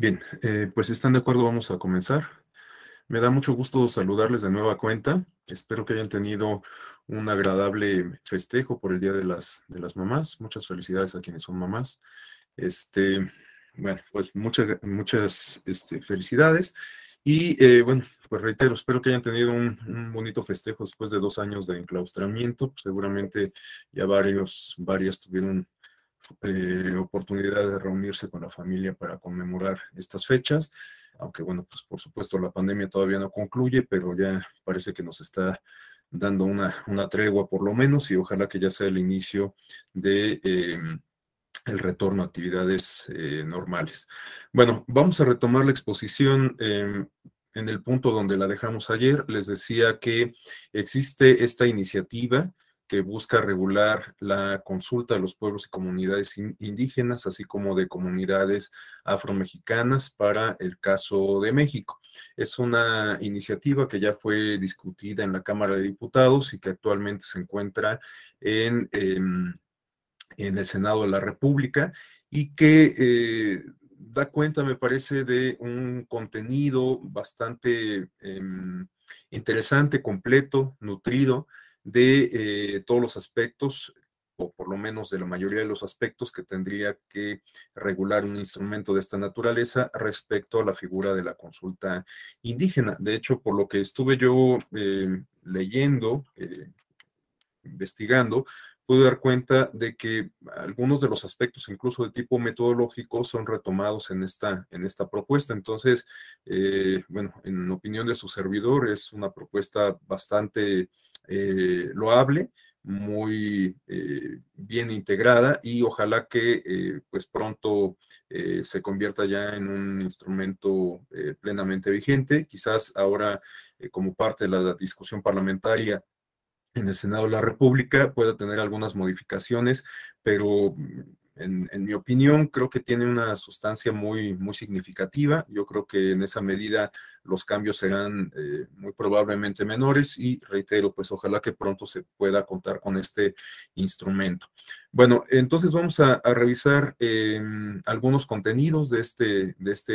Bien, eh, pues si están de acuerdo, vamos a comenzar. Me da mucho gusto saludarles de nueva cuenta. Espero que hayan tenido un agradable festejo por el Día de las, de las Mamás. Muchas felicidades a quienes son mamás. Este, bueno, pues muchas, muchas este, felicidades. Y eh, bueno, pues reitero, espero que hayan tenido un, bonito festejo después de dos años de enclaustramiento. seguramente ya varios, varias tuvieron eh, oportunidad de reunirse con la familia para conmemorar estas fechas, aunque bueno, pues por supuesto la pandemia todavía no concluye, pero ya parece que nos está dando una, tregua por lo menos y ojalá que ya sea el inicio de... Em, el retorno a actividades eh, normales. Bueno, vamos a retomar la exposición em, en el punto donde la dejamos ayer. Les decía que existe esta iniciativa que busca regular la consulta de los pueblos y comunidades indígenas, así como de comunidades afromexicanas para el caso de México. Es una iniciativa que ya fue discutida en la Cámara de Diputados y que actualmente se encuentra en, em, en el Senado de la República y que... Eh, da cuenta, me parece, de un contenido bastante em, interesante, completo, nutrido, de eh, todos los aspectos o por lo menos de la mayoría de los aspectos que tendría que regular un instrumento de esta naturaleza respecto a la figura de la consulta indígena. De hecho, por lo que estuve yo eh, leyendo, eh, investigando, pude dar cuenta de que algunos de los aspectos, incluso de tipo metodológico, son retomados en esta, en esta propuesta. Entonces, bueno, en opinión de su servidor, es una propuesta bastante eh, lo hable, muy eh, bien integrada y ojalá que eh, pues pronto se convierta ya en un instrumento plenamente vigente. Quizás ahora como parte de la discusión parlamentaria en el Senado de la República pueda tener algunas modificaciones, pero mm, en, mi opinión, creo que tiene una sustancia muy, muy significativa. Yo creo que en esa medida los cambios serán eh, muy probablemente menores y reitero, pues ojalá que pronto se pueda contar con este instrumento. Bueno, entonces vamos a, revisar em, algunos contenidos este, de, este,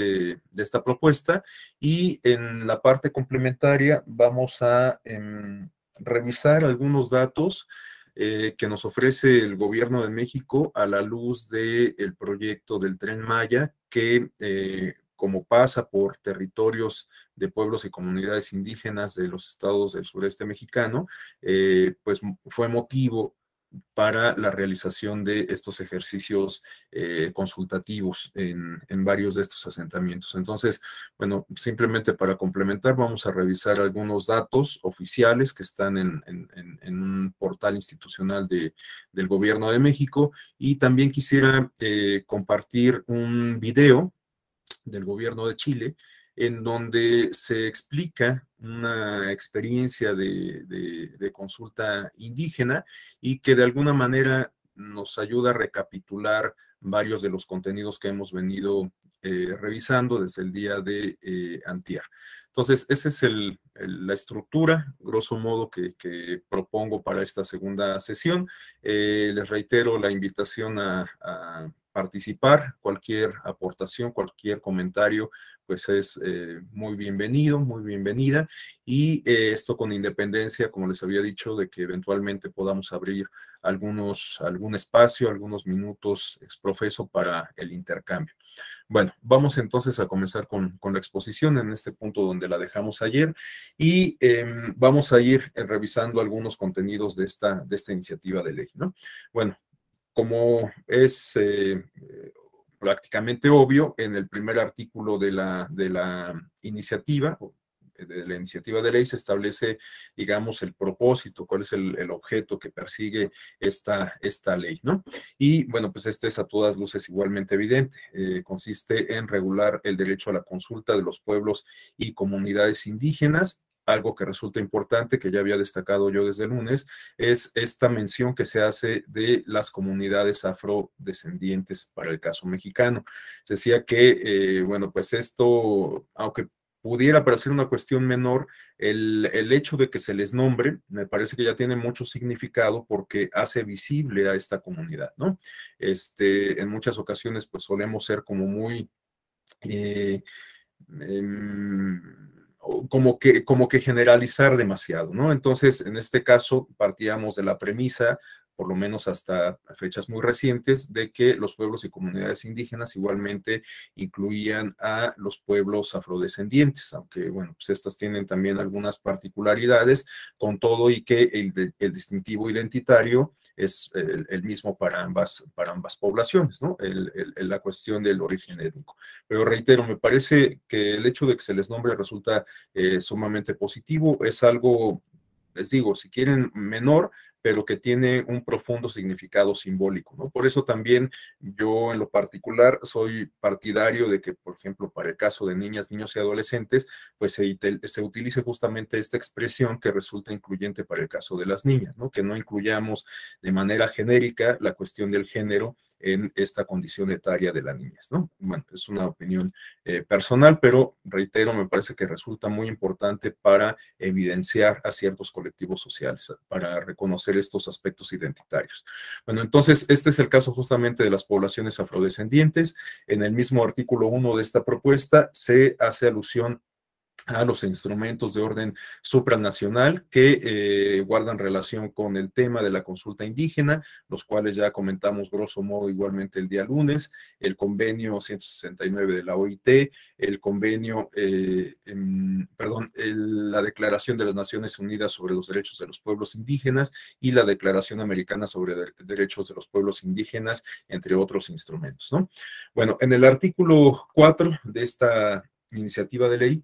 de, esta propuesta y en la parte complementaria vamos a em, revisar algunos datos eh, que nos ofrece el gobierno de México a la luz del proyecto del tren Maya, que eh, como pasa por territorios de pueblos y comunidades indígenas de los estados del sureste mexicano, eh, pues fue motivo para la realización de estos ejercicios eh, consultativos en, varios de estos asentamientos. Entonces, bueno, simplemente para complementar, vamos a revisar algunos datos oficiales que están en, un portal institucional de, del Gobierno de México y también quisiera eh, compartir un video del Gobierno de Chile en donde se explica una experiencia de, consulta indígena y que de alguna manera nos ayuda a recapitular varios de los contenidos que hemos venido eh, revisando desde el día de eh, Antier. Entonces, esa es la estructura, grosso modo, que, propongo para esta segunda sesión. Eh, les reitero la invitación a participar, cualquier aportación, cualquier comentario, pues es eh, muy bienvenido, muy bienvenida. Y eh, esto con independencia, como les había dicho, de que eventualmente podamos abrir algunos, algún espacio, algunos minutos exprofeso para el intercambio. Bueno, vamos entonces a comenzar con, la exposición en este punto donde la dejamos ayer y em, vamos a ir eh, revisando algunos contenidos de esta, de esta iniciativa de ley. ¿no? Bueno, como es prácticamente obvio en el primer artículo de la, de la iniciativa, eh, de la iniciativa de ley se establece, digamos, el propósito, cuál es el, objeto que persigue esta, esta ley, ¿no? Y bueno, pues este es a todas luces igualmente evidente. Eh, consiste en regular el derecho a la consulta de los pueblos y comunidades indígenas algo que resulta importante, que ya había destacado yo desde el lunes, es esta mención que se hace de las comunidades afrodescendientes para el caso mexicano. Se decía que, eh, bueno, pues esto, aunque pudiera parecer una cuestión menor, el, hecho de que se les nombre me parece que ya tiene mucho significado porque hace visible a esta comunidad, ¿no? Este, en muchas ocasiones, pues solemos ser como muy... Eh, em, como que, como que generalizar demasiado, ¿no? Entonces, en este caso, partíamos de la premisa por lo menos hasta fechas muy recientes, de que los pueblos y comunidades indígenas igualmente incluían a los pueblos afrodescendientes, aunque bueno, pues estas tienen también algunas particularidades, con todo y que el, distintivo identitario es el, mismo para ambas, para ambas poblaciones, ¿no? El, la cuestión del origen étnico. Pero reitero, me parece que el hecho de que se les nombre resulta eh, sumamente positivo, es algo les digo, si quieren menor, pero que tiene un profundo significado simbólico. ¿no? Por eso también yo en lo particular soy partidario de que, por ejemplo, para el caso de niñas, niños y adolescentes, pues se, utilice justamente esta expresión que resulta incluyente para el caso de las niñas, ¿no? que no incluyamos de manera genérica la cuestión del género en esta condición etaria de la niñez, ¿no? Bueno, es una opinión eh, personal, pero reitero, me parece que resulta muy importante para evidenciar a ciertos colectivos sociales, para reconocer estos aspectos identitarios. Bueno, entonces, este es el caso justamente de las poblaciones afrodescendientes. En el mismo artículo 1 de esta propuesta se hace alusión a los instrumentos de orden supranacional que eh, guardan relación con el tema de la consulta indígena, los cuales ya comentamos grosso modo igualmente el día lunes, el convenio 169 de la OIT, el convenio, eh, em, perdón, la Declaración de las Naciones Unidas sobre los Derechos de los Pueblos Indígenas y la Declaración Americana sobre Derechos de los Pueblos Indígenas, entre otros instrumentos. ¿no? Bueno, en el artículo 4 de esta iniciativa de ley,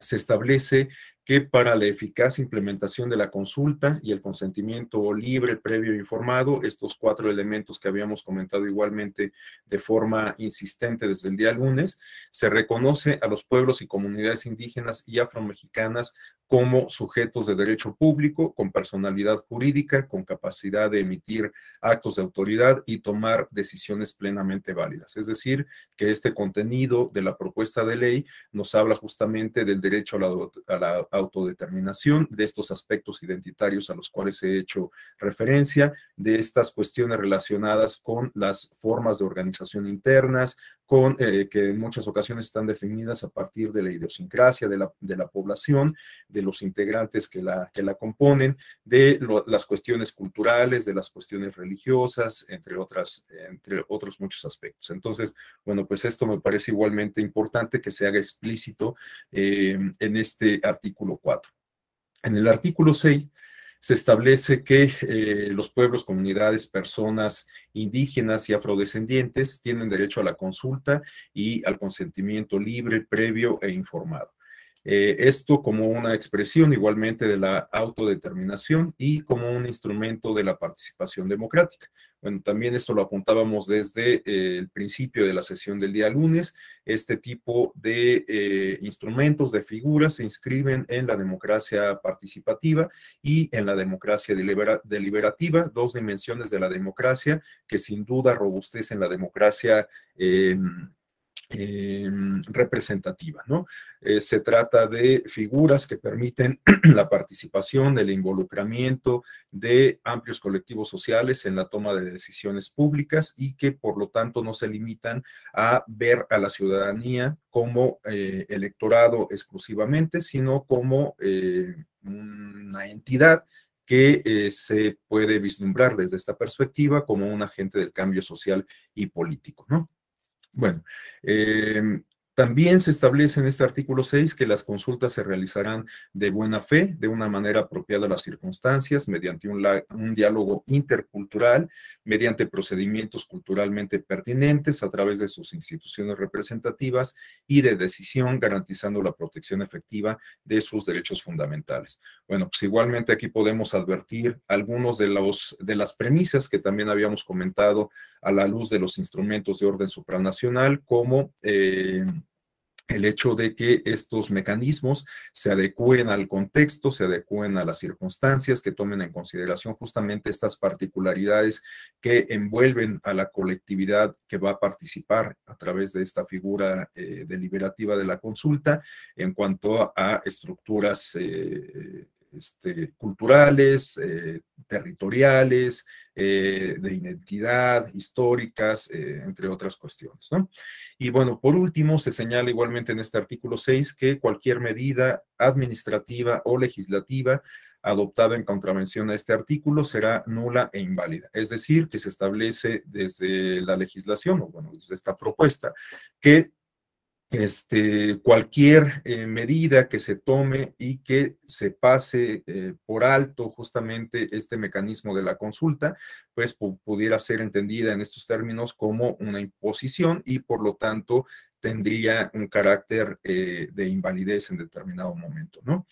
se establece que para la eficaz implementación de la consulta y el consentimiento libre, previo e informado, estos cuatro elementos que habíamos comentado igualmente de forma insistente desde el día lunes, se reconoce a los pueblos y comunidades indígenas y afromexicanas como sujetos de derecho público, con personalidad jurídica, con capacidad de emitir actos de autoridad y tomar decisiones plenamente válidas. Es decir, que este contenido de la propuesta de ley nos habla justamente del derecho a la, autodeterminación, de estos aspectos identitarios a los cuales he hecho referencia, de estas cuestiones relacionadas con las formas de organización internas, eh, que en muchas ocasiones están definidas a partir de la idiosincrasia de la, población, de los integrantes que la, que la componen, de las cuestiones culturales, de las cuestiones religiosas, entre, otras, entre otros muchos aspectos. Entonces, bueno, pues esto me parece igualmente importante que se haga explícito eh, en este artículo 4. En el artículo 6 se establece que eh, los pueblos, comunidades, personas indígenas y afrodescendientes tienen derecho a la consulta y al consentimiento libre, previo e informado. Eh, esto como una expresión igualmente de la autodeterminación y como un instrumento de la participación democrática. Bueno, también esto lo apuntábamos desde eh, el principio de la sesión del día lunes. Este tipo de eh, instrumentos, de figuras, se inscriben en la democracia participativa y en la democracia deliberativa, dos dimensiones de la democracia que sin duda robustecen la democracia. Em, Em, representativa. ¿no? Eh, se trata de figuras que permiten la participación, el involucramiento de amplios colectivos sociales en la toma de decisiones públicas y que por lo tanto no se limitan a ver a la ciudadanía como eh, electorado exclusivamente, sino como eh, una entidad que se puede vislumbrar desde esta perspectiva como un agente del cambio social y político, ¿no? Bueno, eh, también se establece en este artículo 6 que las consultas se realizarán de buena fe, de una manera apropiada a las circunstancias, mediante un, diálogo intercultural, mediante procedimientos culturalmente pertinentes a través de sus instituciones representativas y de decisión, garantizando la protección efectiva de sus derechos fundamentales. Bueno, pues igualmente aquí podemos advertir algunos de, los, de las premisas que también habíamos comentado a la luz de los instrumentos de orden supranacional, como eh, el hecho de que estos mecanismos se adecúen al contexto, se adecúen a las circunstancias, que tomen en consideración justamente estas particularidades que envuelven a la colectividad que va a participar a través de esta figura eh, deliberativa de la consulta en cuanto a, estructuras eh, este, culturales, eh, territoriales, eh, de identidad, históricas, eh, entre otras cuestiones. Y bueno, por último, se señala igualmente en este artículo 6 que cualquier medida administrativa o legislativa adoptada en contravención a este artículo será nula e inválida. Es decir, que se establece desde la legislación, o bueno, desde esta propuesta, que este, cualquier eh, medida que se tome y que se pase eh, por alto justamente este mecanismo de la consulta, pues pudiera ser entendida en estos términos como una imposición y por lo tanto tendría un carácter eh, de invalidez en determinado momento, ¿no?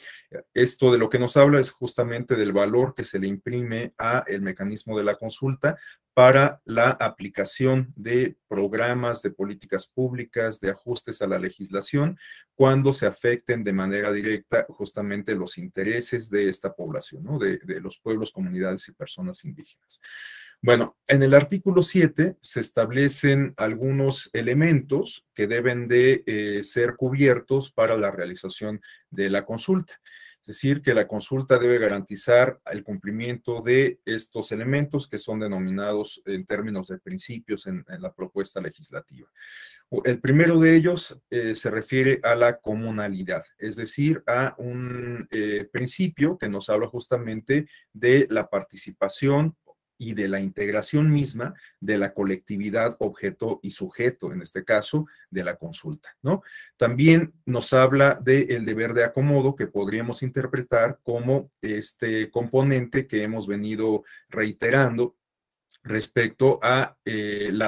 Esto de lo que nos habla es justamente del valor que se le imprime a el mecanismo de la consulta para la aplicación de programas, de políticas públicas, de ajustes a la legislación, cuando se afecten de manera directa justamente los intereses de esta población, ¿no? de los pueblos, comunidades y personas indígenas. Bueno, en el artículo 7 se establecen algunos elementos que deben de eh, ser cubiertos para la realización de la consulta. Es decir, que la consulta debe garantizar el cumplimiento de estos elementos que son denominados en términos de principios en, la propuesta legislativa. El primero de ellos eh, se refiere a la comunalidad, es decir, a un eh, principio que nos habla justamente de la participación y de la integración misma de la colectividad, objeto y sujeto, en este caso, de la consulta. ¿no? También nos habla del el deber de acomodo que podríamos interpretar como este componente que hemos venido reiterando respecto a eh, la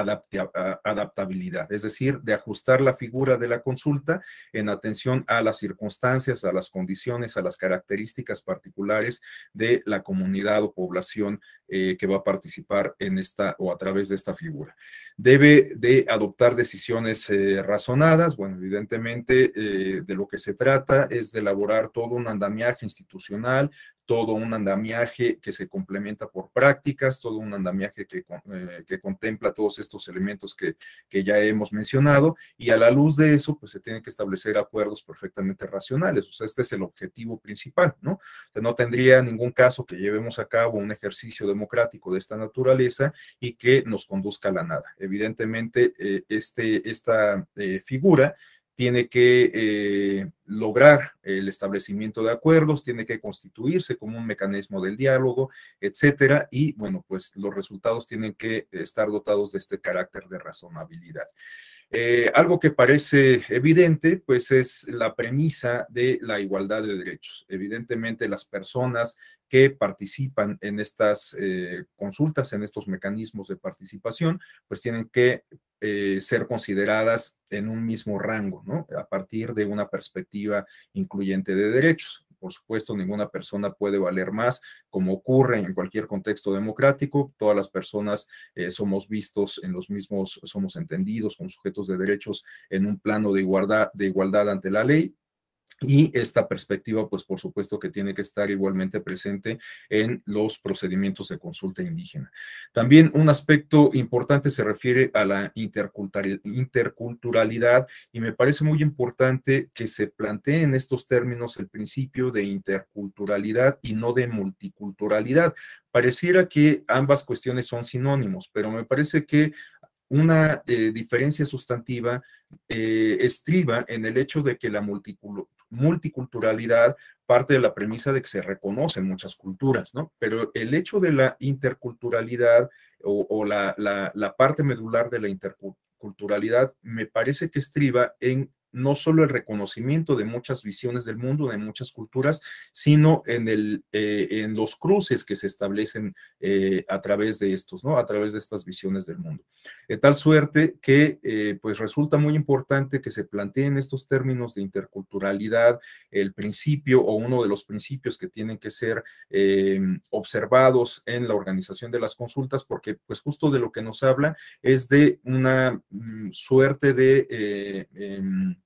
adaptabilidad, es decir, de ajustar la figura de la consulta en atención a las circunstancias, a las condiciones, a las características particulares de la comunidad o población eh, que va a participar en esta o a través de esta figura. Debe de adoptar decisiones eh, razonadas, bueno, evidentemente de lo que se trata es de elaborar todo un andamiaje institucional, todo un andamiaje que se complementa por prácticas, todo un andamiaje eh, que, contempla todos estos elementos que, que, ya hemos mencionado, y a la luz de eso, pues se tienen que establecer acuerdos perfectamente racionales, o sea, este es el objetivo principal, ¿no? O no tendría ningún caso que llevemos a cabo un ejercicio democrático de esta naturaleza y que nos conduzca a la nada. Evidentemente, eh, este, esta eh, figura tiene que eh, lograr el establecimiento de acuerdos, tiene que constituirse como un mecanismo del diálogo, etcétera, y bueno, pues los resultados tienen que estar dotados de este carácter de razonabilidad. Eh, algo que parece evidente, pues es la premisa de la igualdad de derechos. Evidentemente, las personas que participan en estas eh, consultas, en estos mecanismos de participación, pues tienen que eh, ser consideradas en un mismo rango, ¿no? A partir de una perspectiva incluyente de derechos por supuesto, ninguna persona puede valer más, como ocurre en cualquier contexto democrático. Todas las personas eh, somos vistos en los mismos, somos entendidos como sujetos de derechos en un plano de igualdad ante la ley, y esta perspectiva, pues por supuesto que tiene que estar igualmente presente en los procedimientos de consulta indígena. También un aspecto importante se refiere a la interculturalidad y me parece muy importante que se plantee en estos términos el principio de interculturalidad y no de multiculturalidad. Pareciera que ambas cuestiones son sinónimos, pero me parece que una eh, diferencia sustantiva eh, estriba en el hecho de que la multiculturalidad multiculturalidad parte de la premisa de que se reconocen muchas culturas, ¿no? Pero el hecho de la interculturalidad o, la parte medular de la interculturalidad me parece que estriba en no solo el reconocimiento de muchas visiones del mundo, de muchas culturas, sino en, el, eh, en los cruces que se establecen eh, a través de estos, ¿no? A través de estas visiones del mundo. De tal suerte que, eh, pues, resulta muy importante que se planteen estos términos de interculturalidad, el principio o uno de los principios que tienen que ser observados en la organización de las consultas, porque, pues, justo de lo que nos habla es de una mm, suerte de em,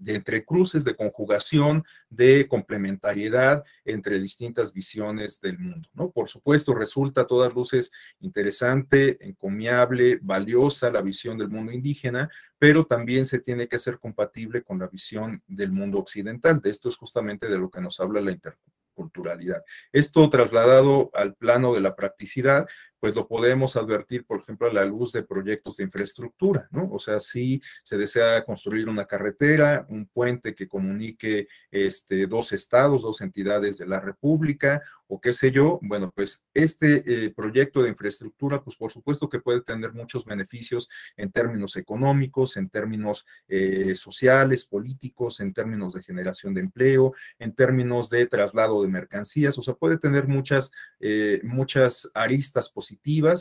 de entrecruces, cruces, de conjugación, de complementariedad entre distintas visiones del mundo. ¿no? Por supuesto, resulta a todas luces interesante, encomiable, valiosa la visión del mundo indígena, pero también se tiene que ser compatible con la visión del mundo occidental. De esto es justamente de lo que nos habla la interculturalidad. Esto trasladado al plano de la practicidad, pues lo podemos advertir, por ejemplo, a la luz de proyectos de infraestructura, ¿no? O sea, si se desea construir una carretera, un puente que comunique este, dos estados, dos entidades de la República, o qué sé yo, bueno, pues este eh, proyecto de infraestructura, pues por supuesto que puede tener muchos beneficios en términos económicos, en términos eh, sociales, políticos, en términos de generación de empleo, en términos de traslado de mercancías, o sea, puede tener muchas, eh, muchas aristas posibles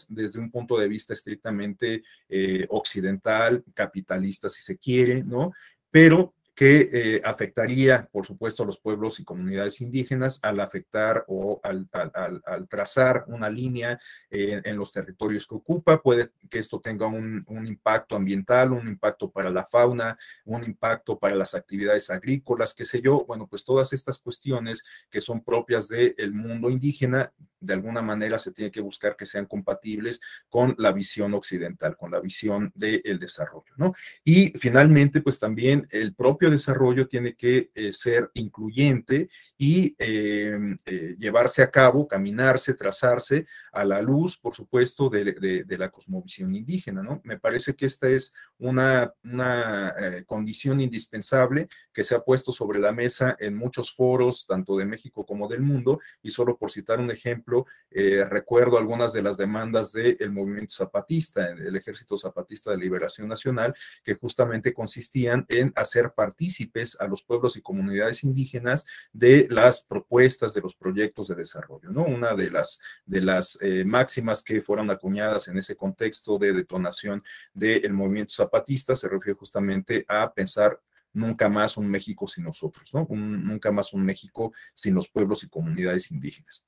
desde un punto de vista estrictamente eh, occidental, capitalista si se quiere, ¿no? Pero que eh, afectaría, por supuesto, a los pueblos y comunidades indígenas al afectar o al, trazar una línea eh, en los territorios que ocupa. Puede que esto tenga un, impacto ambiental, un impacto para la fauna, un impacto para las actividades agrícolas, qué sé yo. Bueno, pues todas estas cuestiones que son propias del mundo indígena, de alguna manera se tiene que buscar que sean compatibles con la visión occidental, con la visión del desarrollo, ¿no? Y finalmente, pues también el propio desarrollo tiene que eh, ser incluyente y em, eh, llevarse a cabo, caminarse, trazarse a la luz, por supuesto, de, la cosmovisión indígena, ¿no? Me parece que esta es una, una eh, condición indispensable que se ha puesto sobre la mesa en muchos foros, tanto de México como del mundo, y solo por citar un ejemplo, recuerdo algunas de las demandas del movimiento zapatista, el Ejército Zapatista de Liberación Nacional, que justamente consistían en hacer parte partícipes a los pueblos y comunidades indígenas de las propuestas de los proyectos de desarrollo, ¿no? Una de las, de las eh, máximas que fueron acuñadas en ese contexto de detonación del movimiento zapatista se refiere justamente a pensar nunca más un México sin nosotros, ¿no? nunca más un México sin los pueblos y comunidades indígenas.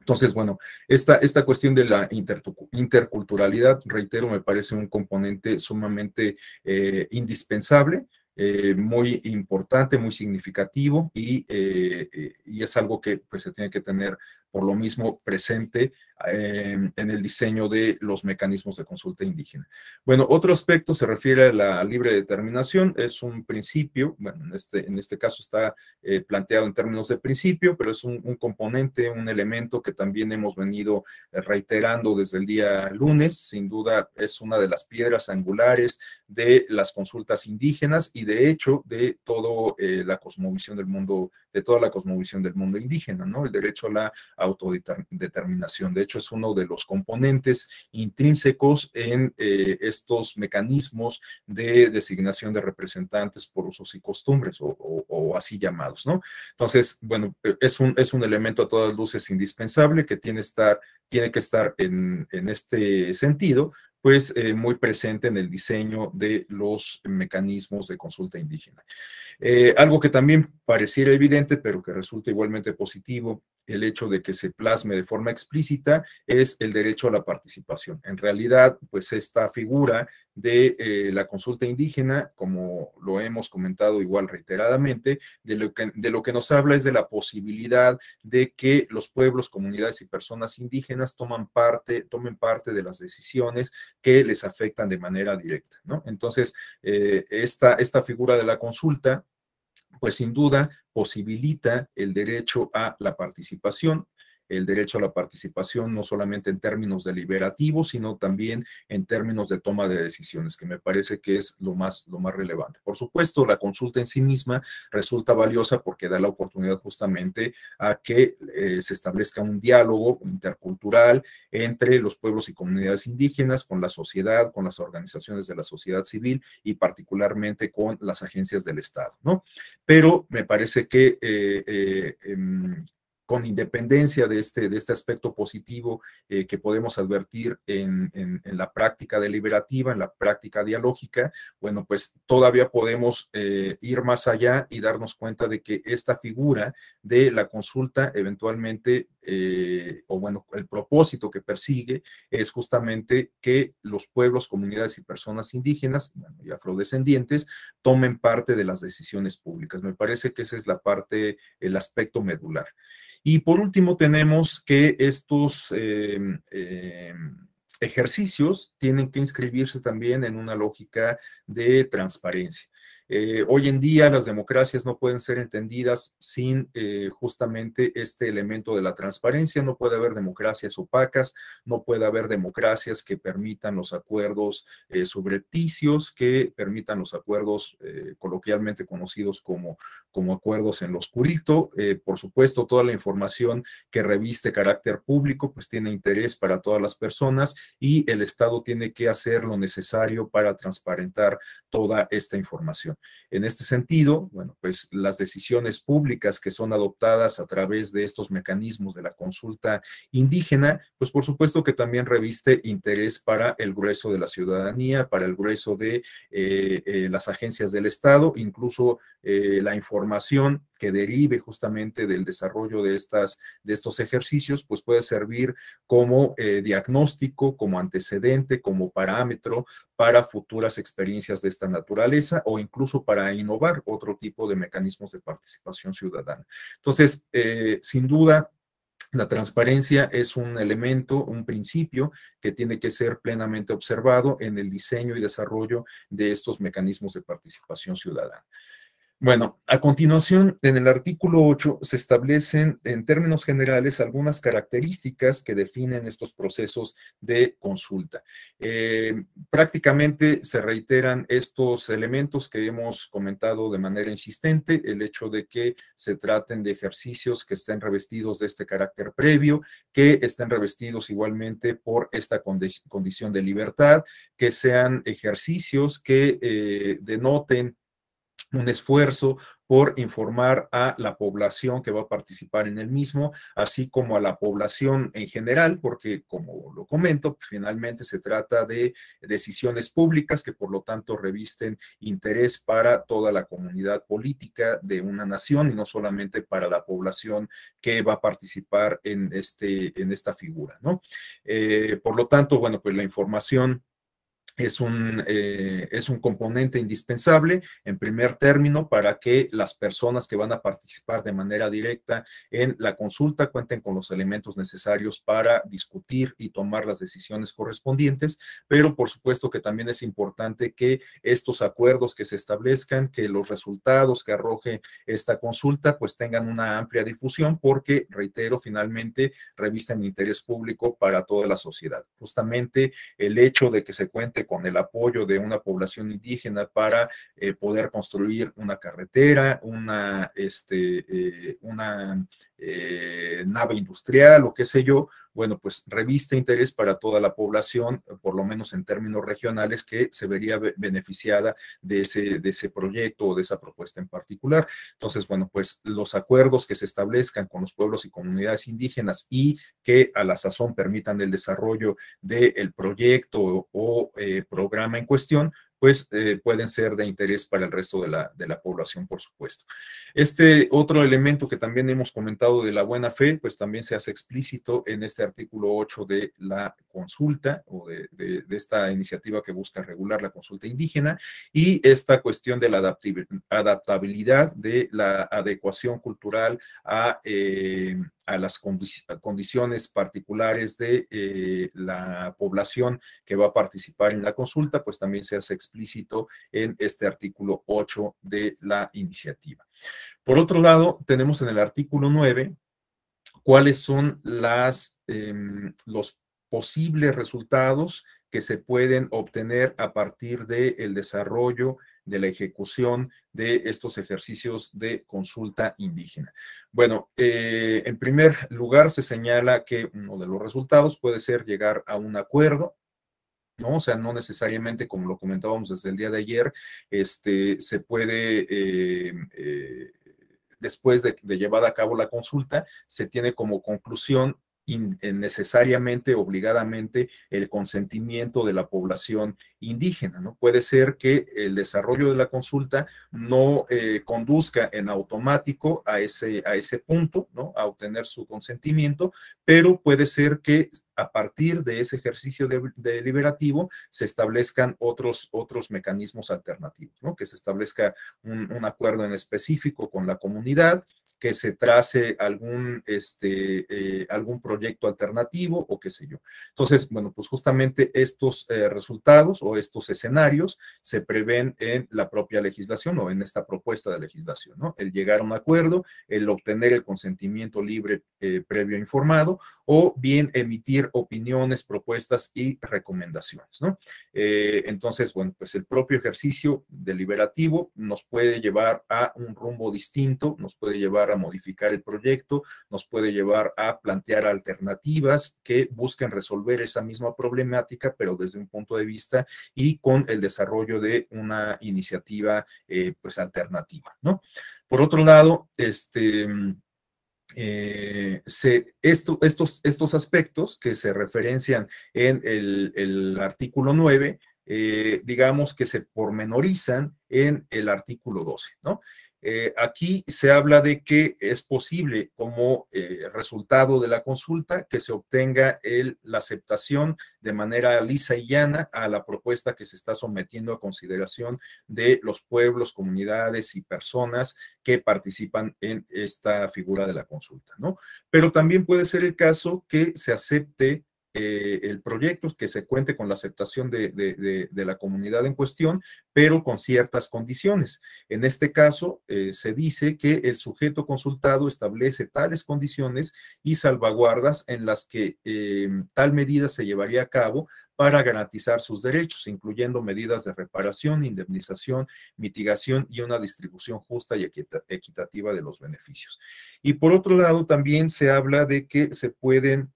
Entonces, bueno, esta, esta cuestión de la interculturalidad, reitero, me parece un componente sumamente eh, indispensable eh, muy importante, muy significativo y, eh, eh, y, es algo que pues, se tiene que tener por lo mismo presente em, en el diseño de los mecanismos de consulta indígena. Bueno, otro aspecto se refiere a la libre determinación, es un principio, bueno, en este, en este caso está eh, planteado en términos de principio, pero es un, componente, un elemento que también hemos venido eh, reiterando desde el día lunes, sin duda es una de las piedras angulares de las consultas indígenas y de hecho de toda eh, la cosmovisión del mundo, de toda la cosmovisión del mundo indígena, ¿no? El derecho a la autodeterminación. De hecho, es uno de los componentes intrínsecos en eh, estos mecanismos de designación de representantes por usos y costumbres o, así llamados, ¿no? Entonces, bueno, eh, es un, es un elemento a todas luces indispensable que tiene, que estar en, este sentido, pues eh, muy presente en el diseño de los mecanismos de consulta indígena. algo que también pareciera evidente, pero que resulta igualmente positivo el hecho de que se plasme de forma explícita es el derecho a la participación. En realidad, pues esta figura de eh, la consulta indígena, como lo hemos comentado igual reiteradamente, de lo, que, de lo que nos habla es de la posibilidad de que los pueblos, comunidades y personas indígenas toman parte, tomen parte de las decisiones que les afectan de manera directa. Entonces, eh, esta, esta figura de la consulta pues sin duda posibilita el derecho a la participación el derecho a la participación, no solamente en términos deliberativos, sino también en términos de toma de decisiones, que me parece que es lo más, lo más relevante. Por supuesto, la consulta en sí misma resulta valiosa porque da la oportunidad justamente a que eh, se establezca un diálogo intercultural entre los pueblos y comunidades indígenas, con la sociedad, con las organizaciones de la sociedad civil y particularmente con las agencias del Estado, ¿no? Pero me parece que eh, eh, em, con independencia de este, de este aspecto positivo eh, que podemos advertir en, la práctica deliberativa, en la práctica dialógica, bueno, pues todavía podemos eh, ir más allá y darnos cuenta de que esta figura de la consulta eventualmente, eh, o bueno, el propósito que persigue es justamente que los pueblos, comunidades y personas indígenas y afrodescendientes tomen parte de las decisiones públicas. Me parece que ese es la parte, el aspecto medular. Y por último, tenemos que estos eh, eh, ejercicios tienen que inscribirse también en una lógica de transparencia. Eh, hoy en día las democracias no pueden ser entendidas sin eh, justamente este elemento de la transparencia. No puede haber democracias opacas, no puede haber democracias que permitan los acuerdos eh, subrepticios, que permitan los acuerdos eh, coloquialmente conocidos como, como acuerdos en lo oscurito. por supuesto, toda la información que reviste carácter público pues tiene interés para todas las personas y el Estado tiene que hacer lo necesario para transparentar toda esta información. En este sentido, bueno, pues las decisiones públicas que son adoptadas a través de estos mecanismos de la consulta indígena, pues por supuesto que también reviste interés para el grueso de la ciudadanía, para el grueso de eh, eh, las agencias del Estado, incluso eh, la información que derive justamente del desarrollo de, estas, de estos ejercicios, pues puede servir como diagnóstico, como antecedente, como parámetro para futuras experiencias de esta naturaleza o incluso para innovar otro tipo de mecanismos de participación ciudadana. Entonces, eh, sin duda, la transparencia es un elemento, un principio que tiene que ser plenamente observado en el diseño y desarrollo de estos mecanismos de participación ciudadana. Bueno, a continuación, en el artículo 8 se establecen en términos generales algunas características que definen estos procesos de consulta. Eh, prácticamente se reiteran estos elementos que hemos comentado de manera insistente, el hecho de que se traten de ejercicios que estén revestidos de este carácter previo, que estén revestidos igualmente por esta condición de libertad, que sean ejercicios que eh, denoten un esfuerzo por informar a la población que va a participar en el mismo, así como a la población en general, porque como lo comento, pues, finalmente se trata de decisiones públicas que por lo tanto revisten interés para toda la comunidad política de una nación y no solamente para la población que va a participar en, este, en esta figura, ¿no? Eh, por lo tanto, bueno, pues la información es un, eh, es un componente indispensable, en primer término, para que las personas que van a participar de manera directa en la consulta cuenten con los elementos necesarios para discutir y tomar las decisiones correspondientes, pero por supuesto que también es importante que estos acuerdos que se establezcan, que los resultados que arroje esta consulta, pues tengan una amplia difusión, porque, reitero, finalmente revista en interés público para toda la sociedad. Justamente el hecho de que se cuente con el apoyo de una población indígena para eh, poder construir una carretera, una, este, eh, una eh, nave industrial o qué sé yo, bueno, pues revista interés para toda la población, por lo menos en términos regionales, que se vería beneficiada de ese, proyecto o de esa propuesta en particular. Entonces, bueno, pues los acuerdos que se establezcan con los pueblos y comunidades indígenas y que a la sazón permitan el desarrollo del proyecto o, eh, programa en cuestión, pues eh, pueden ser de interés para el resto de la, población, por supuesto. Este otro elemento que también hemos comentado de la buena fe, pues también se hace explícito en este artículo 8 de la consulta o de, esta iniciativa que busca regular la consulta indígena y esta cuestión de la adaptabilidad, de la adecuación cultural a... Eh, a las condiciones particulares de eh, la población que va a participar en la consulta, pues también se hace explícito en este artículo 8 de la iniciativa. Por otro lado, tenemos en el artículo 9 cuáles son las, em, los posibles resultados que se pueden obtener a partir del el desarrollo de la ejecución de estos ejercicios de consulta indígena. Bueno, eh, en primer lugar se señala que uno de los resultados puede ser llegar a un acuerdo ¿no? O sea, no necesariamente, como lo comentábamos desde el día de ayer, este, se puede, eh, eh, después de, de llevada a cabo la consulta, se tiene como conclusión eh, necesariamente, obligadamente, el consentimiento de la población indígena. ¿no? Puede ser que el desarrollo de la consulta no eh, conduzca en automático a ese, a ese punto, ¿no? a obtener su consentimiento, pero puede ser que a partir de ese ejercicio deliberativo se establezcan otros, otros mecanismos alternativos, ¿no? que se establezca un acuerdo en específico con la comunidad, que se trace algún, este, eh, algún proyecto alternativo o qué sé yo. Entonces, bueno, pues justamente estos eh, resultados o estos escenarios se prevén en la propia legislación o en esta propuesta de legislación, ¿no? El llegar a un acuerdo, el obtener el consentimiento libre eh, previo informado o bien emitir opiniones, propuestas y recomendaciones, ¿no? entonces, bueno, pues el propio ejercicio deliberativo nos puede llevar a un rumbo distinto, nos puede llevar a modificar el proyecto, nos puede llevar a plantear alternativas que busquen resolver esa misma problemática, pero desde un punto de vista y con el desarrollo de una iniciativa eh, pues alternativa, ¿no? Por otro lado, este... Mm, eh, se, estos, estos aspectos que se referencian en el, artículo 9, eh, digamos que se pormenorizan en el artículo 12, ¿no? Eh, aquí se habla de que es posible como eh, resultado de la consulta que se obtenga la aceptación de manera lisa y llana a la propuesta que se está sometiendo a consideración de los pueblos, comunidades y personas que participan en esta figura de la consulta, ¿no? Pero también puede ser el caso que se acepte eh, el proyecto, que se cuente con la aceptación de, la comunidad en cuestión, pero con ciertas condiciones. En este caso, eh, se dice que el sujeto consultado establece tales condiciones y salvaguardas en las que eh, tal medida se llevaría a cabo para garantizar sus derechos, incluyendo medidas de reparación, indemnización, mitigación y una distribución justa y equitativa de los beneficios. Y por otro lado, también se habla de que se pueden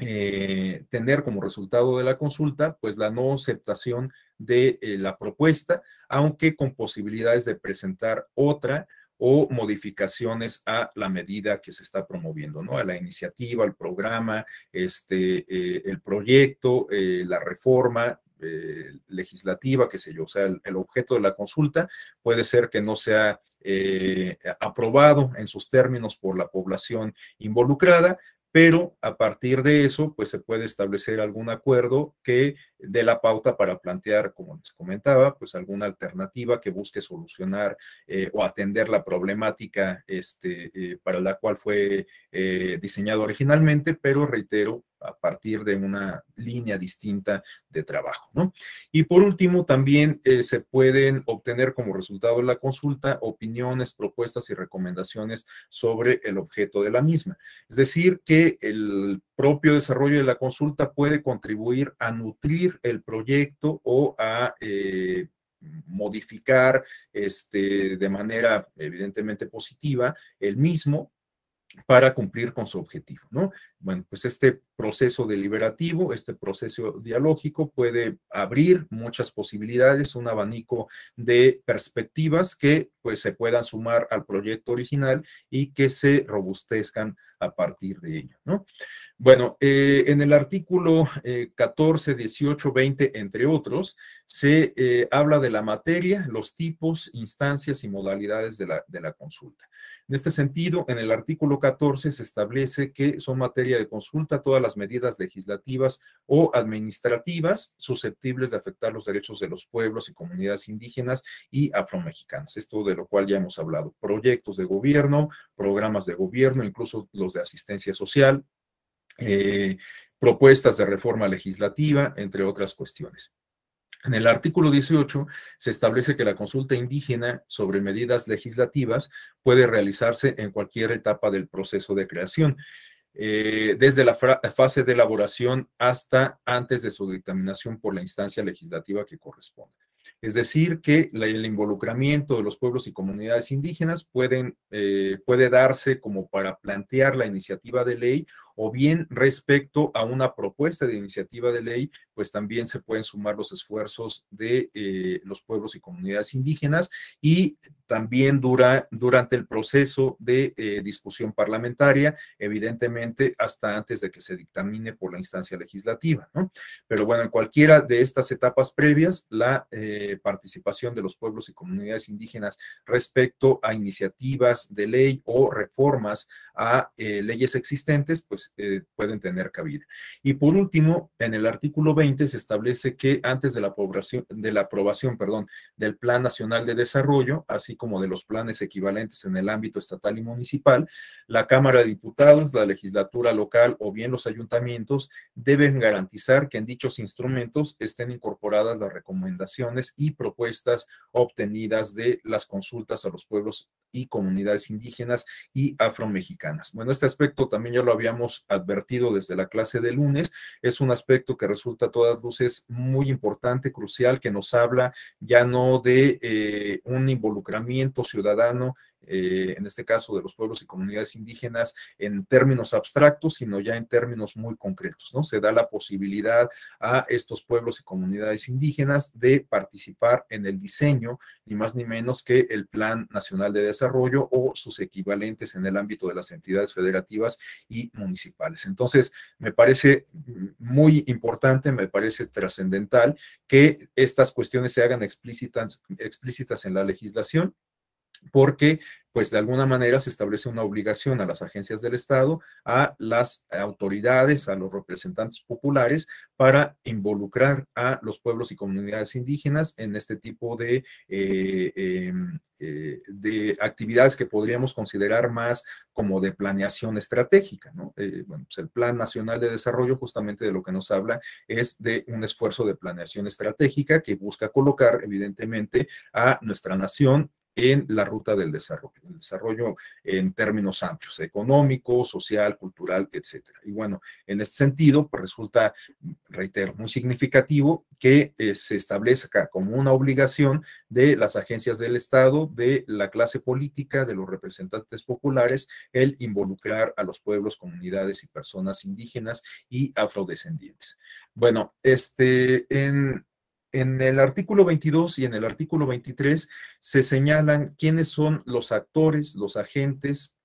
eh, tener como resultado de la consulta, pues la no aceptación de eh, la propuesta, aunque con posibilidades de presentar otra o modificaciones a la medida que se está promoviendo, ¿no? A la iniciativa, al programa, este, eh, el proyecto, la reforma, legislativa, qué sé yo, o sea, el, objeto de la consulta puede ser que no sea aprobado en sus términos por la población involucrada, pero a partir de eso, pues se puede establecer algún acuerdo que de la pauta para plantear, como les comentaba, pues alguna alternativa que busque solucionar eh, o atender la problemática este, eh, para la cual fue eh, diseñado originalmente, pero reitero, a partir de una línea distinta de trabajo. Y por último, también se pueden obtener como resultado de la consulta opiniones, propuestas y recomendaciones sobre el objeto de la misma. Es decir, que el propio desarrollo de la consulta puede contribuir a nutrir el proyecto o a eh, modificar este, de manera evidentemente positiva el mismo para cumplir con su objetivo, ¿no? Bueno, pues este proceso deliberativo, este proceso dialógico puede abrir muchas posibilidades, un abanico de perspectivas que pues se puedan sumar al proyecto original y que se robustezcan a partir de ello, ¿no? Bueno, eh, en el artículo 14, 18, 20, entre otros, se eh, habla de la materia, los tipos, instancias y modalidades de la, de la consulta. En este sentido, en el artículo 14 se establece que son materias de consulta todas las medidas legislativas o administrativas susceptibles de afectar los derechos de los pueblos y comunidades indígenas y afromexicanas. Esto de lo cual ya hemos hablado. Proyectos de gobierno, programas de gobierno, incluso los de asistencia social, eh, propuestas de reforma legislativa, entre otras cuestiones. En el artículo 18 se establece que la consulta indígena sobre medidas legislativas puede realizarse en cualquier etapa del proceso de creación. Eh, desde la fase de elaboración hasta antes de su dictaminación por la instancia legislativa que corresponde. Es decir, que el involucramiento de los pueblos y comunidades indígenas pueden, eh, puede darse como para plantear la iniciativa de ley o bien respecto a una propuesta de iniciativa de ley, pues también se pueden sumar los esfuerzos de eh, los pueblos y comunidades indígenas y también dura, durante el proceso de eh, discusión parlamentaria, evidentemente hasta antes de que se dictamine por la instancia legislativa. ¿no? Pero bueno, en cualquiera de estas etapas previas, la eh, participación de los pueblos y comunidades indígenas respecto a iniciativas de ley o reformas a leyes existentes, pues eh, pueden tener cabida. Y por último, en el artículo 20 se establece que antes de la, aprobación, de la aprobación perdón, del Plan Nacional de Desarrollo, así como de los planes equivalentes en el ámbito estatal y municipal, la Cámara de Diputados, la legislatura local o bien los ayuntamientos deben garantizar que en dichos instrumentos estén incorporadas las recomendaciones y propuestas obtenidas de las consultas a los pueblos y comunidades indígenas y afromexicanas. Bueno, este aspecto también ya lo habíamos advertido desde la clase de lunes, es un aspecto que resulta a todas luces muy importante, crucial, que nos habla ya no de eh, un involucramiento ciudadano eh, en este caso de los pueblos y comunidades indígenas, en términos abstractos, sino ya en términos muy concretos, ¿no? Se da la posibilidad a estos pueblos y comunidades indígenas de participar en el diseño, ni más ni menos que el Plan Nacional de Desarrollo o sus equivalentes en el ámbito de las entidades federativas y municipales. Entonces, me parece muy importante, me parece trascendental que estas cuestiones se hagan explícitas, explícitas en la legislación porque pues de alguna manera se establece una obligación a las agencias del Estado, a las autoridades, a los representantes populares para involucrar a los pueblos y comunidades indígenas en este tipo de, eh, em, eh, de actividades que podríamos considerar más como de planeación estratégica. ¿no? Eh, pues, el Plan Nacional de Desarrollo justamente de lo que nos habla es de un esfuerzo de planeación estratégica que busca colocar evidentemente a nuestra nación en la ruta del desarrollo, el desarrollo en términos amplios, económico, social, cultural, etcétera. Y bueno, en este sentido, pues resulta, reitero, muy significativo que eh, se establezca como una obligación de las agencias del Estado, de la clase política, de los representantes populares, el involucrar a los pueblos, comunidades y personas indígenas y afrodescendientes. Bueno, este, en, en el artículo 22 y en el artículo 23 se señalan quiénes son los actores, los agentes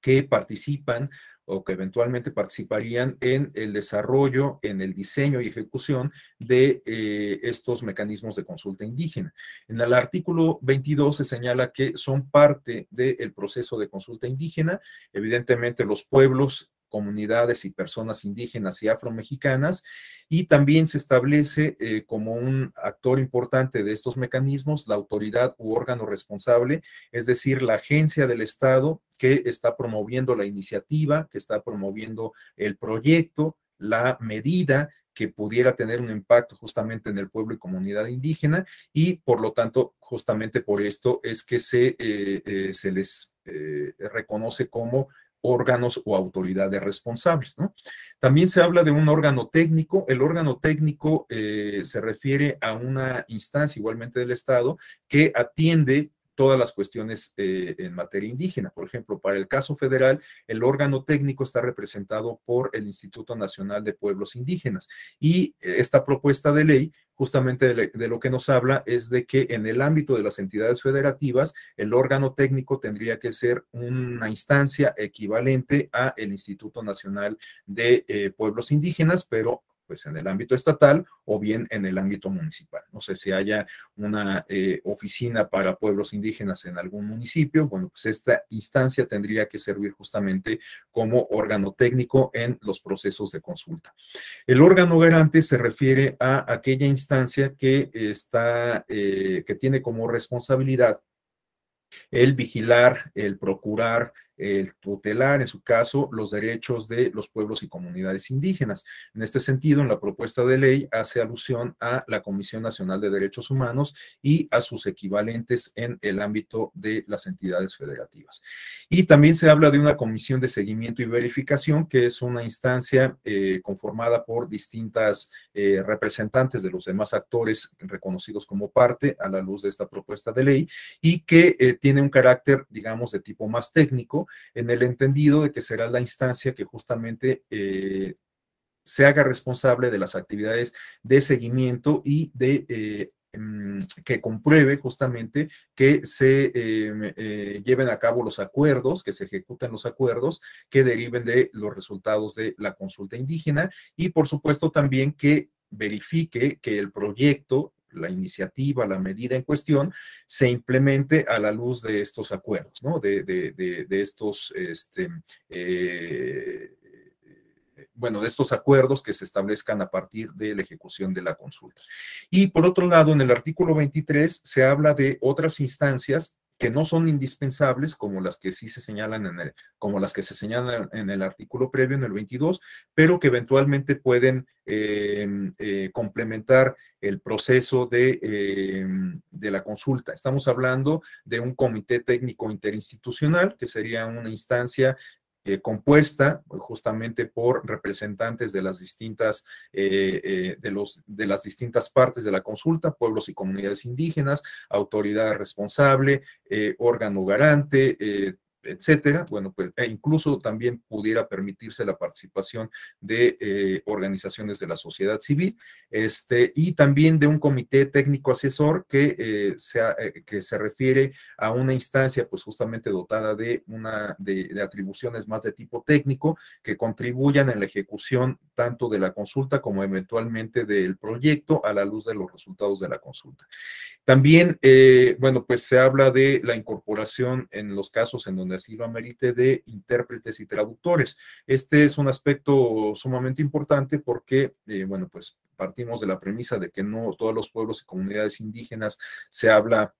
que participan o que eventualmente participarían en el desarrollo, en el diseño y ejecución de eh, estos mecanismos de consulta indígena. En el artículo 22 se señala que son parte del proceso de consulta indígena, evidentemente los pueblos comunidades y personas indígenas y afromexicanas, y también se establece eh, como un actor importante de estos mecanismos la autoridad u órgano responsable, es decir, la agencia del Estado que está promoviendo la iniciativa, que está promoviendo el proyecto, la medida que pudiera tener un impacto justamente en el pueblo y comunidad indígena y por lo tanto justamente por esto es que se, eh, eh, se les reconoce como órganos o autoridades responsables. ¿no? También se habla de un órgano técnico. El órgano técnico eh, se refiere a una instancia igualmente del Estado que atiende todas las cuestiones eh, en materia indígena. Por ejemplo, para el caso federal, el órgano técnico está representado por el Instituto Nacional de Pueblos Indígenas y eh, esta propuesta de ley justamente de, lo que nos habla es de que en el ámbito de las entidades federativas, el órgano técnico tendría que ser una instancia equivalente a el Instituto Nacional de eh, Pueblos Indígenas, pero pues en el ámbito estatal o bien en el ámbito municipal. No sé si haya una eh, oficina para pueblos indígenas en algún municipio, bueno, pues esta instancia tendría que servir justamente como órgano técnico en los procesos de consulta. El órgano garante se refiere a aquella instancia que está, eh, que tiene como responsabilidad el vigilar, el procurar, el tutelar, en su caso, los derechos de los pueblos y comunidades indígenas. En este sentido, en la propuesta de ley hace alusión a la Comisión Nacional de Derechos Humanos y a sus equivalentes en el ámbito de las entidades federativas. Y también se habla de una comisión de seguimiento y verificación, que es una instancia eh, conformada por distintas eh, representantes de los demás actores reconocidos como parte a la luz de esta propuesta de ley y que eh, tiene un carácter, digamos, de tipo más técnico en el entendido de que será la instancia que justamente eh, se haga responsable de las actividades de seguimiento y de eh, em, que compruebe justamente que se em, eh, lleven a cabo los acuerdos, que se ejecuten los acuerdos que deriven de los resultados de la consulta indígena y por supuesto también que verifique que el proyecto la iniciativa, la medida en cuestión, se implemente a la luz de estos acuerdos, ¿no? De, estos, este, eh, bueno, de estos acuerdos que se establezcan a partir de la ejecución de la consulta. Y por otro lado, en el artículo 23 se habla de otras instancias que no son indispensables como las que sí se señalan en el, como las que se señalan en el artículo previo en el 22, pero que eventualmente pueden em, eh, complementar el proceso de, em, de, la consulta. Estamos hablando de un comité técnico interinstitucional, que sería una instancia eh, compuesta pues, justamente por representantes de las distintas eh, eh, de los de las distintas partes de la consulta, pueblos y comunidades indígenas, autoridad responsable, órgano garante, etcétera, bueno, pues e incluso también pudiera permitirse la participación de eh, organizaciones de la sociedad civil, este, y también de un comité técnico asesor que, eh, sea, eh, que se refiere a una instancia, pues justamente dotada de una de, de, atribuciones más de tipo técnico que contribuyan en la ejecución tanto de la consulta como eventualmente del proyecto a la luz de los resultados de la consulta. También, bueno, pues se habla de la incorporación en los casos en donde así lo amerite, de intérpretes y traductores. Este es un aspecto sumamente importante porque, eh, bueno, pues partimos de la premisa de que no todos los pueblos y comunidades indígenas se habla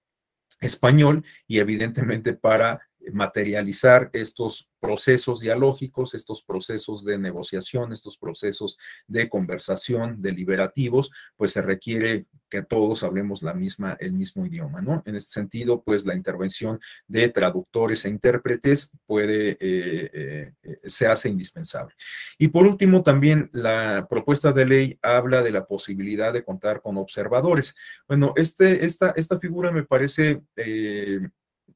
español y evidentemente para materializar estos procesos dialógicos, estos procesos de negociación, estos procesos de conversación deliberativos, pues se requiere que todos hablemos la misma, el mismo idioma, ¿no? En este sentido, pues la intervención de traductores e intérpretes puede, eh, eh, eh, se hace indispensable. Y por último, también la propuesta de ley habla de la posibilidad de contar con observadores. Bueno, este, esta, esta figura me parece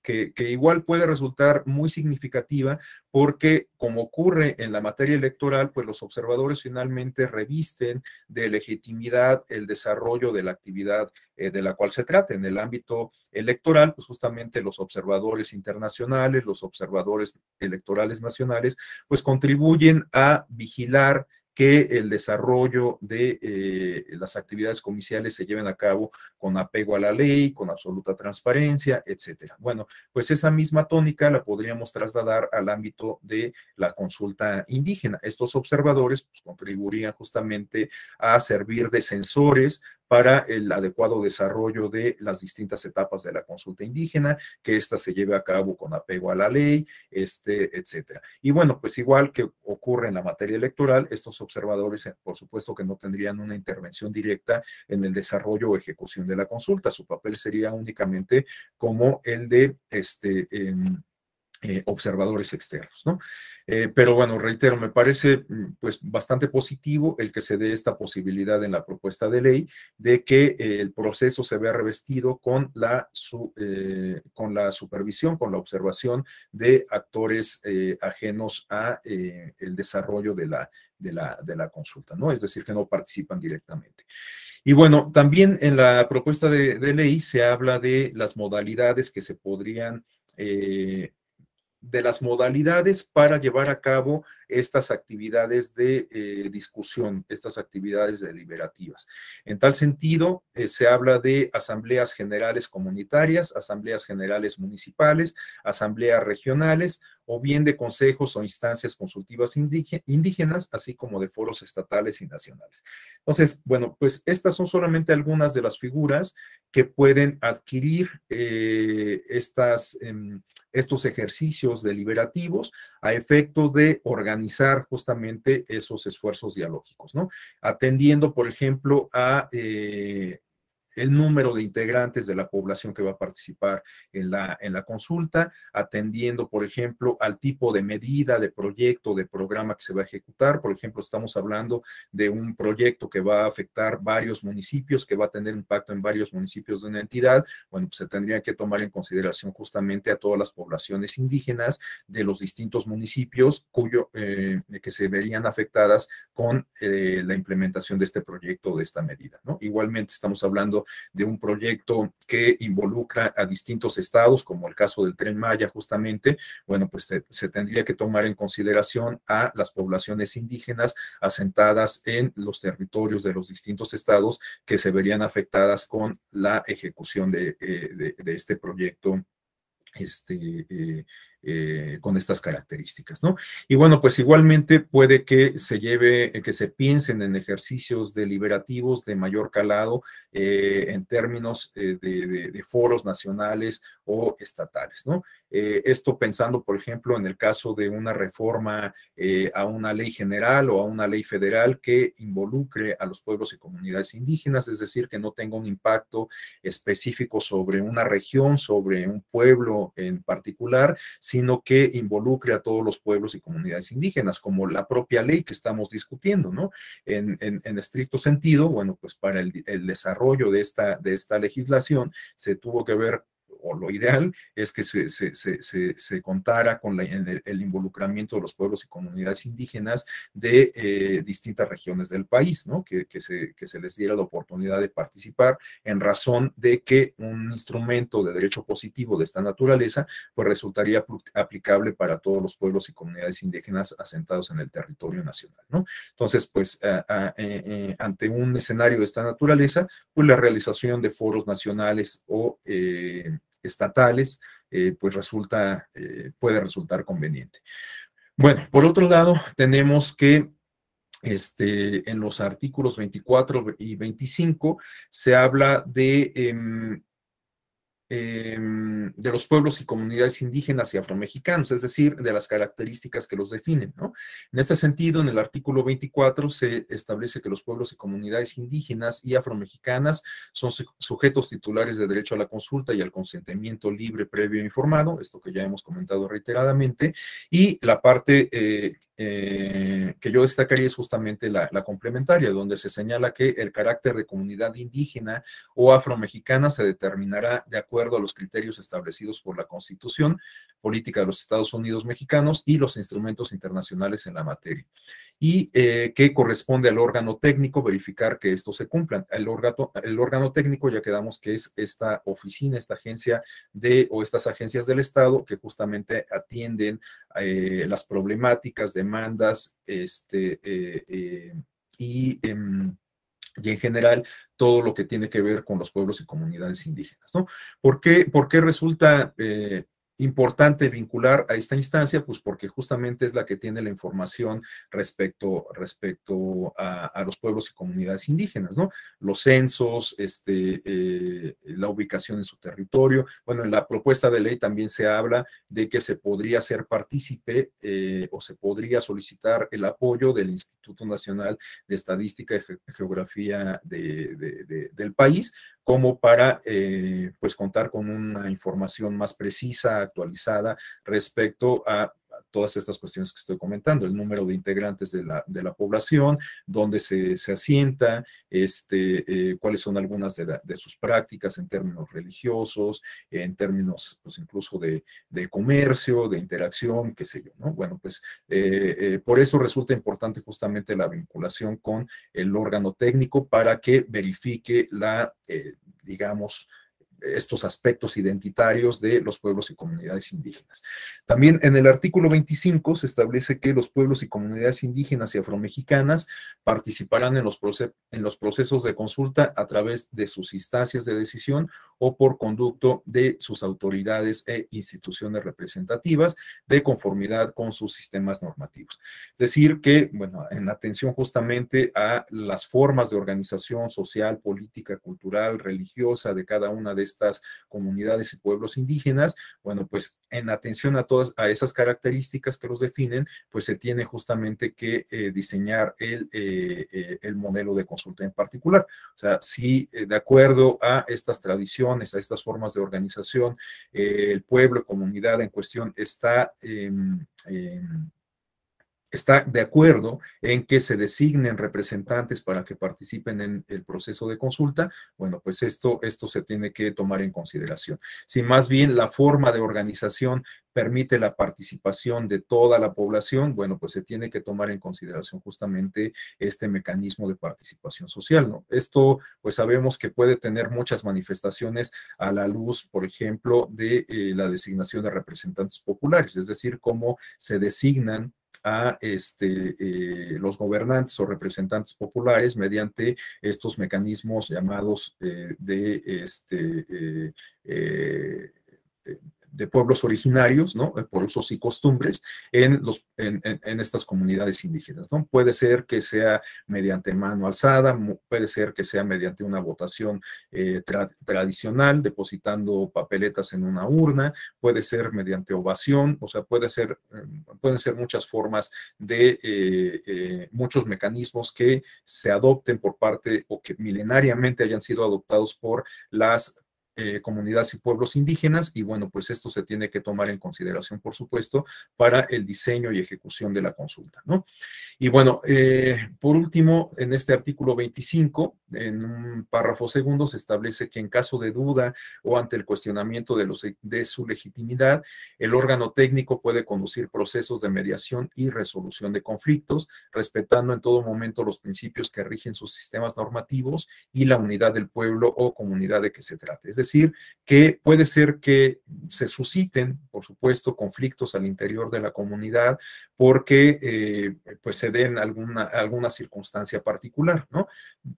que, igual puede resultar muy significativa porque como ocurre en la materia electoral, pues los observadores finalmente revisten de legitimidad el desarrollo de la actividad eh, de la cual se trata. En el ámbito electoral, pues justamente los observadores internacionales, los observadores electorales nacionales, pues contribuyen a vigilar que el desarrollo de eh, las actividades comerciales se lleven a cabo con apego a la ley, con absoluta transparencia, etcétera. Bueno, pues esa misma tónica la podríamos trasladar al ámbito de la consulta indígena. Estos observadores pues, contribuirían justamente a servir de sensores para el adecuado desarrollo de las distintas etapas de la consulta indígena, que ésta se lleve a cabo con apego a la ley, este, etcétera. Y bueno, pues igual que ocurre en la materia electoral, estos observadores, eh, por supuesto que no tendrían una intervención directa en el desarrollo o ejecución de la consulta. Su papel sería únicamente como el de este. Em, eh, observadores externos, ¿no? Eh, pero bueno, reitero, me parece mm, pues bastante positivo el que se dé esta posibilidad en la propuesta de ley de que eh, el proceso se vea revestido con la, con la supervisión, con la observación de actores ajenos a el desarrollo de la, de la, consulta, ¿no? Es decir, que no participan directamente. Y bueno, también en la propuesta de, ley se habla de las modalidades que se podrían de las modalidades para llevar a cabo estas actividades de eh, discusión, estas actividades deliberativas. En tal sentido, eh, se habla de asambleas generales comunitarias, asambleas generales municipales, asambleas regionales o bien de consejos o instancias consultivas indígenas, así como de foros estatales y nacionales. Entonces, bueno, pues estas son solamente algunas de las figuras que pueden adquirir eh, estas, em, estos ejercicios deliberativos a efectos de organizar justamente esos esfuerzos dialógicos, ¿no? Atendiendo, por ejemplo, a eh, el número de integrantes de la población que va a participar en la, en la consulta, atendiendo, por ejemplo, al tipo de medida, de proyecto, de programa que se va a ejecutar. Por ejemplo, estamos hablando de un proyecto que va a afectar varios municipios, que va a tener impacto en varios municipios de una entidad. Bueno, pues se tendría que tomar en consideración justamente a todas las poblaciones indígenas de los distintos municipios cuyo, eh, que se verían afectadas con eh, la implementación de este proyecto, de esta medida. Igualmente estamos hablando de un proyecto que involucra a distintos estados, como el caso del tren Maya justamente, bueno, pues se, tendría que tomar en consideración a las poblaciones indígenas asentadas en los territorios de los distintos estados que se verían afectadas con la ejecución de, eh, este proyecto este, eh, eh, con estas características, ¿no? Y bueno, pues igualmente puede que se lleve, eh, que se piensen en ejercicios deliberativos de mayor calado eh, en términos de, de, foros nacionales o estatales, ¿no? Eh, esto pensando, por ejemplo, en el caso de una reforma eh, a una ley general o a una ley federal que involucre a los pueblos y comunidades indígenas, es decir, que no tenga un impacto específico sobre una región, sobre un pueblo en particular, sino que involucre a todos los pueblos y comunidades indígenas, como la propia ley que estamos discutiendo, ¿no? En, estricto sentido, bueno, pues para el, desarrollo de esta, de esta legislación se tuvo que ver o lo ideal es que se, se, contara con el, involucramiento de los pueblos y comunidades indígenas de eh, distintas regiones del país, ¿no? Que, se, les diera la oportunidad de participar en razón de que un instrumento de derecho positivo de esta naturaleza, pues resultaría aplicable para todos los pueblos y comunidades indígenas asentados en el territorio nacional, ¿no? Entonces, pues, eh, eh, ante un escenario de esta naturaleza, pues la realización de foros nacionales o estatales, eh, pues resulta, eh, puede resultar conveniente. Bueno, por otro lado, tenemos que este, en los artículos 24 y 25 se habla de em, Em, de los pueblos y comunidades indígenas y afromexicanos, es decir, de las características que los definen. ¿no? En este sentido, en el artículo 24 se establece que los pueblos y comunidades indígenas y afromexicanas son sujetos titulares de derecho a la consulta y al consentimiento libre, previo e informado, esto que ya hemos comentado reiteradamente, y la parte eh, eh, que yo destacaría es justamente la, la complementaria, donde se señala que el carácter de comunidad indígena o afromexicana se determinará de acuerdo a los criterios establecidos por la Constitución, política de los Estados Unidos mexicanos y los instrumentos internacionales en la materia. Y eh, que corresponde al órgano técnico verificar que estos se cumplan. El órgano, el órgano técnico ya quedamos que es esta oficina, esta agencia de o estas agencias del Estado que justamente atienden eh, las problemáticas, demandas, este, eh, y... Em, y en general todo lo que tiene que ver con los pueblos y comunidades indígenas, ¿no? ¿Por qué, por qué resulta eh, importante vincular a esta instancia, pues porque justamente es la que tiene la información respecto, respecto a, los pueblos y comunidades indígenas, ¿no? Los censos, este, eh, la ubicación en su territorio. Bueno, en la propuesta de ley también se habla de que se podría ser partícipe eh, o se podría solicitar el apoyo del Instituto Nacional de Estadística y Geografía del país como para eh, pues contar con una información más precisa, actualizada respecto a todas estas cuestiones que estoy comentando, el número de integrantes de la, población, dónde se, asienta, este, eh, cuáles son algunas de, sus prácticas en términos religiosos, en términos pues, incluso de, comercio, de interacción, qué sé yo, ¿no? Bueno, pues eh, eh, por eso resulta importante justamente la vinculación con el órgano técnico para que verifique la, digamos, estos aspectos identitarios de los pueblos y comunidades indígenas. También en el artículo 25 se establece que los pueblos y comunidades indígenas y afromexicanas participarán en los, en los procesos de consulta a través de sus instancias de decisión o por conducto de sus autoridades e instituciones representativas de conformidad con sus sistemas normativos. Es decir, que, bueno, en atención justamente a las formas de organización social, política, cultural, religiosa de cada una de estas comunidades y pueblos indígenas, bueno, pues en atención a todas a esas características que los definen, pues se tiene justamente que eh, diseñar eh, eh, el, modelo de consulta en particular. O sea, si de acuerdo a estas tradiciones, a estas formas de organización, el pueblo, comunidad en cuestión está... Em, em, está de acuerdo en que se designen representantes para que participen en el proceso de consulta, bueno, pues esto, esto se tiene que tomar en consideración. Si más bien la forma de organización permite la participación de toda la población, bueno, pues se tiene que tomar en consideración justamente este mecanismo de participación social, ¿no? Esto, pues sabemos que puede tener muchas manifestaciones a la luz, por ejemplo, de eh, la designación de representantes populares, es decir, cómo se designan a este, eh, los gobernantes o representantes populares mediante estos mecanismos llamados eh, de este, eh, de pueblos originarios, ¿no? Eh, por usos y costumbres en, los, en, estas comunidades indígenas. ¿no? Puede ser que sea mediante mano alzada, puede ser que sea mediante una votación eh, tradicional, depositando papeletas en una urna, puede ser mediante ovación, o sea, puede ser, em, pueden ser muchas formas de eh, muchos mecanismos que se adopten por parte o que milenariamente hayan sido adoptados por las eh, comunidades y pueblos indígenas y bueno, pues esto se tiene que tomar en consideración, por supuesto, para el diseño y ejecución de la consulta, ¿no? Y bueno, eh, por último, en este artículo 25, en un párrafo segundo, se establece que en caso de duda o ante el cuestionamiento de, los, de su legitimidad, el órgano técnico puede conducir procesos de mediación y resolución de conflictos, respetando en todo momento los principios que rigen sus sistemas normativos y la unidad del pueblo o comunidad de que se trate. Es decir, que puede ser que se susciten, por supuesto, conflictos al interior de la comunidad porque eh, pues se den alguna, alguna circunstancia particular, ¿no?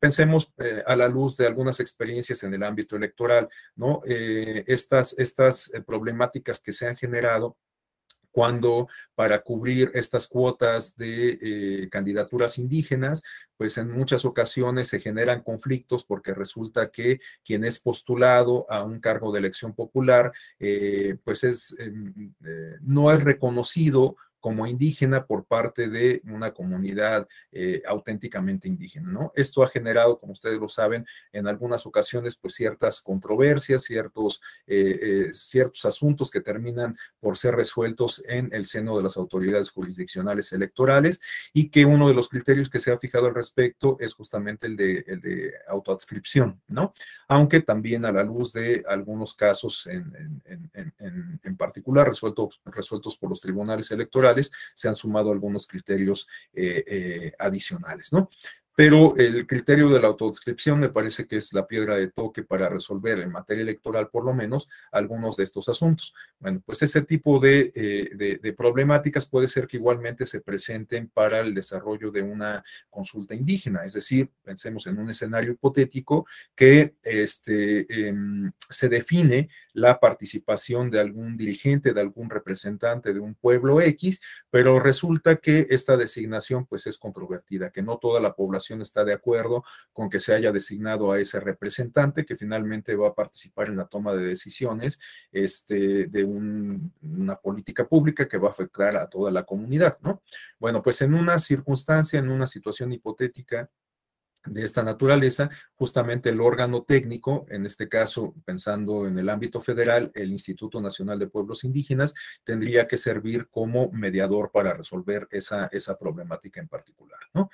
Pensemos eh, a la luz de algunas experiencias en el ámbito electoral, ¿no? Eh, estas, estas problemáticas que se han generado cuando para cubrir estas cuotas de eh, candidaturas indígenas, pues en muchas ocasiones se generan conflictos porque resulta que quien es postulado a un cargo de elección popular, eh, pues es, em, eh, no es reconocido como indígena por parte de una comunidad eh, auténticamente indígena, ¿no? Esto ha generado, como ustedes lo saben, en algunas ocasiones, pues ciertas controversias, ciertos, eh, eh, ciertos asuntos que terminan por ser resueltos en el seno de las autoridades jurisdiccionales electorales y que uno de los criterios que se ha fijado al respecto es justamente el de, el autoadscripción, ¿no? Aunque también a la luz de algunos casos en, en particular resueltos, resueltos por los tribunales electorales, se han sumado algunos criterios eh, eh, adicionales, ¿no? pero el criterio de la autodescripción me parece que es la piedra de toque para resolver en materia electoral, por lo menos, algunos de estos asuntos. Bueno, pues ese tipo de, eh, problemáticas puede ser que igualmente se presenten para el desarrollo de una consulta indígena, es decir, pensemos en un escenario hipotético que este, em, se define la participación de algún dirigente, de algún representante de un pueblo X, pero resulta que esta designación pues es controvertida, que no toda la población está de acuerdo con que se haya designado a ese representante que finalmente va a participar en la toma de decisiones este, de una política pública que va a afectar a toda la comunidad, ¿no? Bueno, pues en una circunstancia, en una situación hipotética de esta naturaleza, justamente el órgano técnico, en este caso pensando en el ámbito federal, el Instituto Nacional de Pueblos Indígenas, tendría que servir como mediador para resolver esa, esa problemática en particular. ¿no?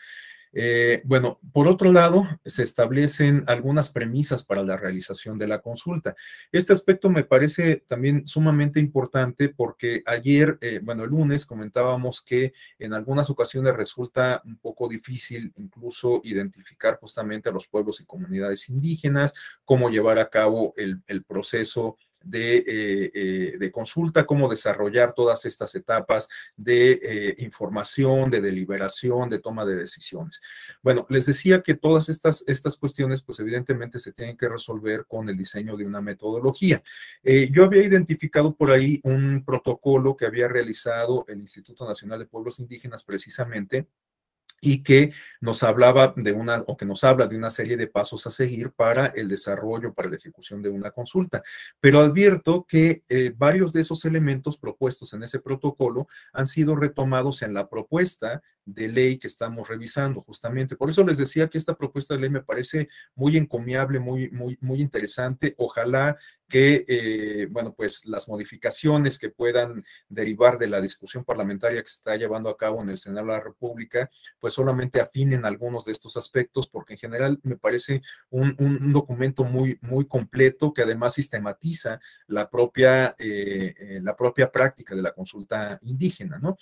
Eh, bueno, por otro lado, se establecen algunas premisas para la realización de la consulta. Este aspecto me parece también sumamente importante porque ayer, eh, bueno, el lunes comentábamos que en algunas ocasiones resulta un poco difícil incluso identificar justamente a los pueblos y comunidades indígenas, cómo llevar a cabo el, el proceso eh, eh, de, consulta, cómo desarrollar todas estas etapas de eh, información, de deliberación, de toma de decisiones. Bueno, les decía que todas estas, estas cuestiones, pues evidentemente se tienen que resolver con el diseño de una metodología. yo había identificado por ahí un protocolo que había realizado el Instituto Nacional de Pueblos Indígenas precisamente y que nos hablaba de una o que nos habla de una serie de pasos a seguir para el desarrollo, para la ejecución de una consulta. Pero advierto que eh, varios de esos elementos propuestos en ese protocolo han sido retomados en la propuesta de ley que estamos revisando, justamente. Por eso les decía que esta propuesta de ley me parece muy encomiable, muy, muy, muy interesante. Ojalá que, eh, bueno, pues las modificaciones que puedan derivar de la discusión parlamentaria que se está llevando a cabo en el Senado de la República, pues solamente afinen algunos de estos aspectos, porque en general me parece un, documento muy, muy completo que además sistematiza la propia, eh, eh, la propia práctica de la consulta indígena, ¿no?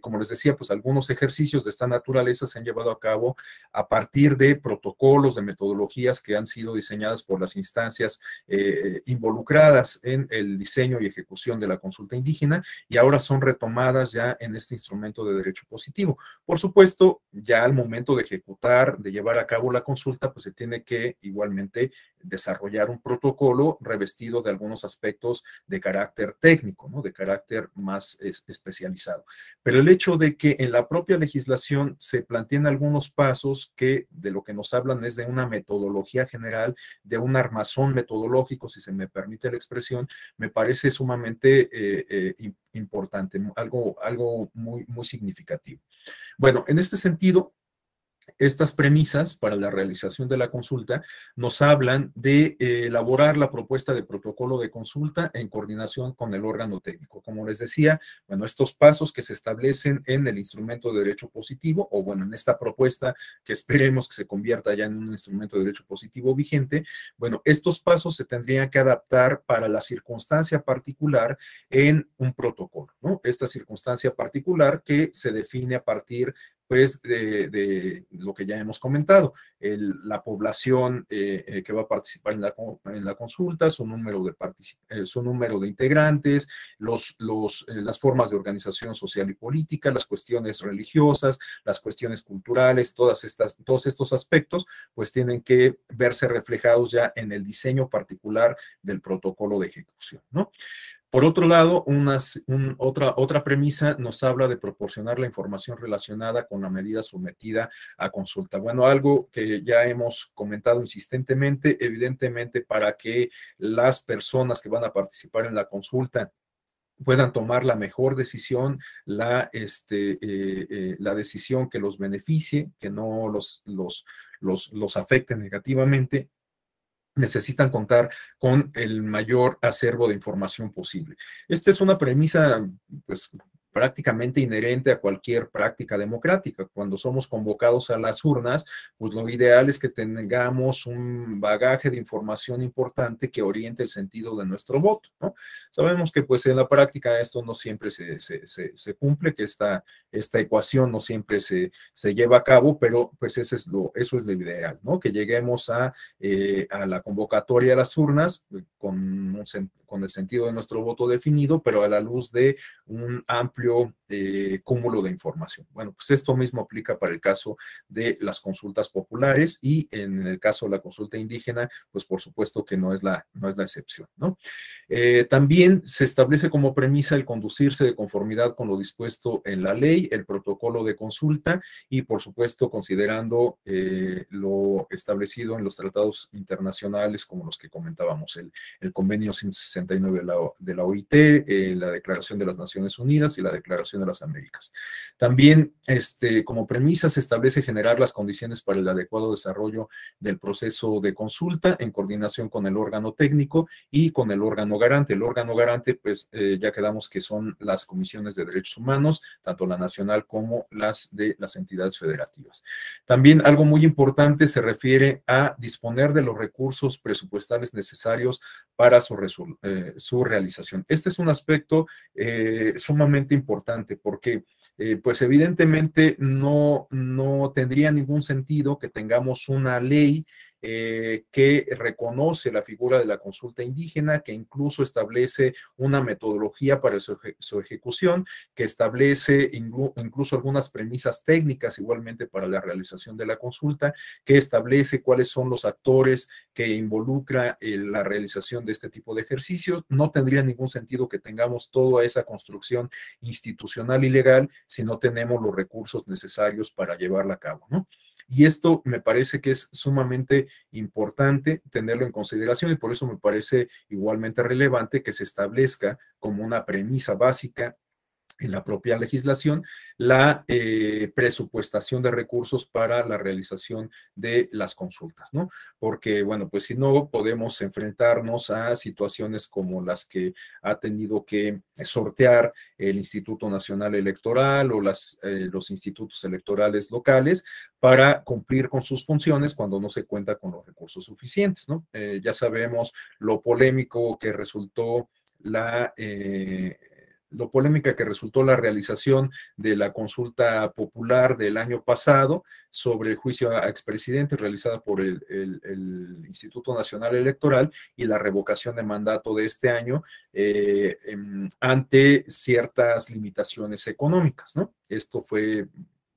como les decía, pues algunos ejercicios de esta naturaleza se han llevado a cabo a partir de protocolos, de metodologías que han sido diseñadas por las instancias eh, involucradas en el diseño y ejecución de la consulta indígena y ahora son retomadas ya en este instrumento de derecho positivo. Por supuesto, ya al momento de ejecutar, de llevar a cabo la consulta, pues se tiene que igualmente desarrollar un protocolo revestido de algunos aspectos de carácter técnico, de carácter más especializado. Pero el hecho de que en la propia legislación se plantean algunos pasos que de lo que nos hablan es de una metodología general, de un armazón metodológico, si se me permite la expresión, me parece sumamente eh, eh, importante, algo, algo muy, muy significativo. Bueno, en este sentido, estas premisas para la realización de la consulta nos hablan de eh, elaborar la propuesta de protocolo de consulta en coordinación con el órgano técnico. Como les decía, bueno, estos pasos que se establecen en el instrumento de derecho positivo o bueno, en esta propuesta que esperemos que se convierta ya en un instrumento de derecho positivo vigente, bueno, estos pasos se tendrían que adaptar para la circunstancia particular en un protocolo, ¿no? Esta circunstancia particular que se define a partir pues de, lo que ya hemos comentado, la población eh, eh, que va a participar en la, en la consulta, su número de, eh, número de integrantes, los, las formas de organización social y política, las cuestiones religiosas, las cuestiones culturales, todas estas, todos estos aspectos, pues tienen que verse reflejados ya en el diseño particular del protocolo de ejecución. ¿no? Por otro lado, otra, otra premisa nos habla de proporcionar la información relacionada con la medida sometida a consulta. Bueno, algo que ya hemos comentado insistentemente, evidentemente para que las personas que van a participar en la consulta puedan tomar la mejor decisión, la, este, eh, eh, la decisión que los beneficie, que no los, los, los, los afecte negativamente, necesitan contar con el mayor acervo de información posible. Esta es una premisa pues, prácticamente inherente a cualquier práctica democrática. Cuando somos convocados a las urnas, pues lo ideal es que tengamos un bagaje de información importante que oriente el sentido de nuestro voto. ¿no? Sabemos que pues en la práctica esto no siempre se, cumple, que esta, esta ecuación no siempre se, lleva a cabo, pero pues ese es lo, eso es lo ideal, ¿no? que lleguemos a, eh, a la convocatoria a las urnas eh, con un sentido con el sentido de nuestro voto definido, pero a la luz de un amplio eh, cúmulo de información. Bueno, pues esto mismo aplica para el caso de las consultas populares y en el caso de la consulta indígena, pues por supuesto que no es la, no es la excepción, ¿no? Eh, también se establece como premisa el conducirse de conformidad con lo dispuesto en la ley, el protocolo de consulta y por supuesto considerando eh, lo establecido en los tratados internacionales como los que comentábamos, el, convenio 169 de la OIT, la Declaración de las Naciones Unidas y la Declaración de las Américas. También, este, como premisa, se establece generar las condiciones para el adecuado desarrollo del proceso de consulta en coordinación con el órgano técnico y con el órgano garante. El órgano garante, pues eh, ya quedamos que son las comisiones de derechos humanos, tanto la nacional como las de las entidades federativas. También algo muy importante se refiere a disponer de los recursos presupuestales necesarios para su, eh, su realización. Este es un aspecto eh, sumamente importante porque eh, pues evidentemente no, no tendría ningún sentido que tengamos una ley eh, que reconoce la figura de la consulta indígena, que incluso establece una metodología para su, ejecución, que establece incluso algunas premisas técnicas igualmente para la realización de la consulta, que establece cuáles son los actores que involucra eh, la realización de este tipo de ejercicios. No tendría ningún sentido que tengamos toda esa construcción institucional y legal si no tenemos los recursos necesarios para llevarla a cabo, ¿no? Y esto me parece que es sumamente importante tenerlo en consideración y por eso me parece igualmente relevante que se establezca como una premisa básica en la propia legislación la eh, presupuestación de recursos para la realización de las consultas, ¿no? Porque, bueno, pues si no podemos enfrentarnos a situaciones como las que ha tenido que sortear el Instituto Nacional Electoral o las, eh, los institutos electorales locales para cumplir con sus funciones cuando no se cuenta con los recursos suficientes, ¿no? Eh, ya sabemos lo polémico que resultó la lo polémica que resultó la realización de la consulta popular del año pasado sobre el juicio a expresidente realizada por el, Instituto Nacional Electoral y la revocación de mandato de este año eh, em, ante ciertas limitaciones económicas, ¿no? Esto fue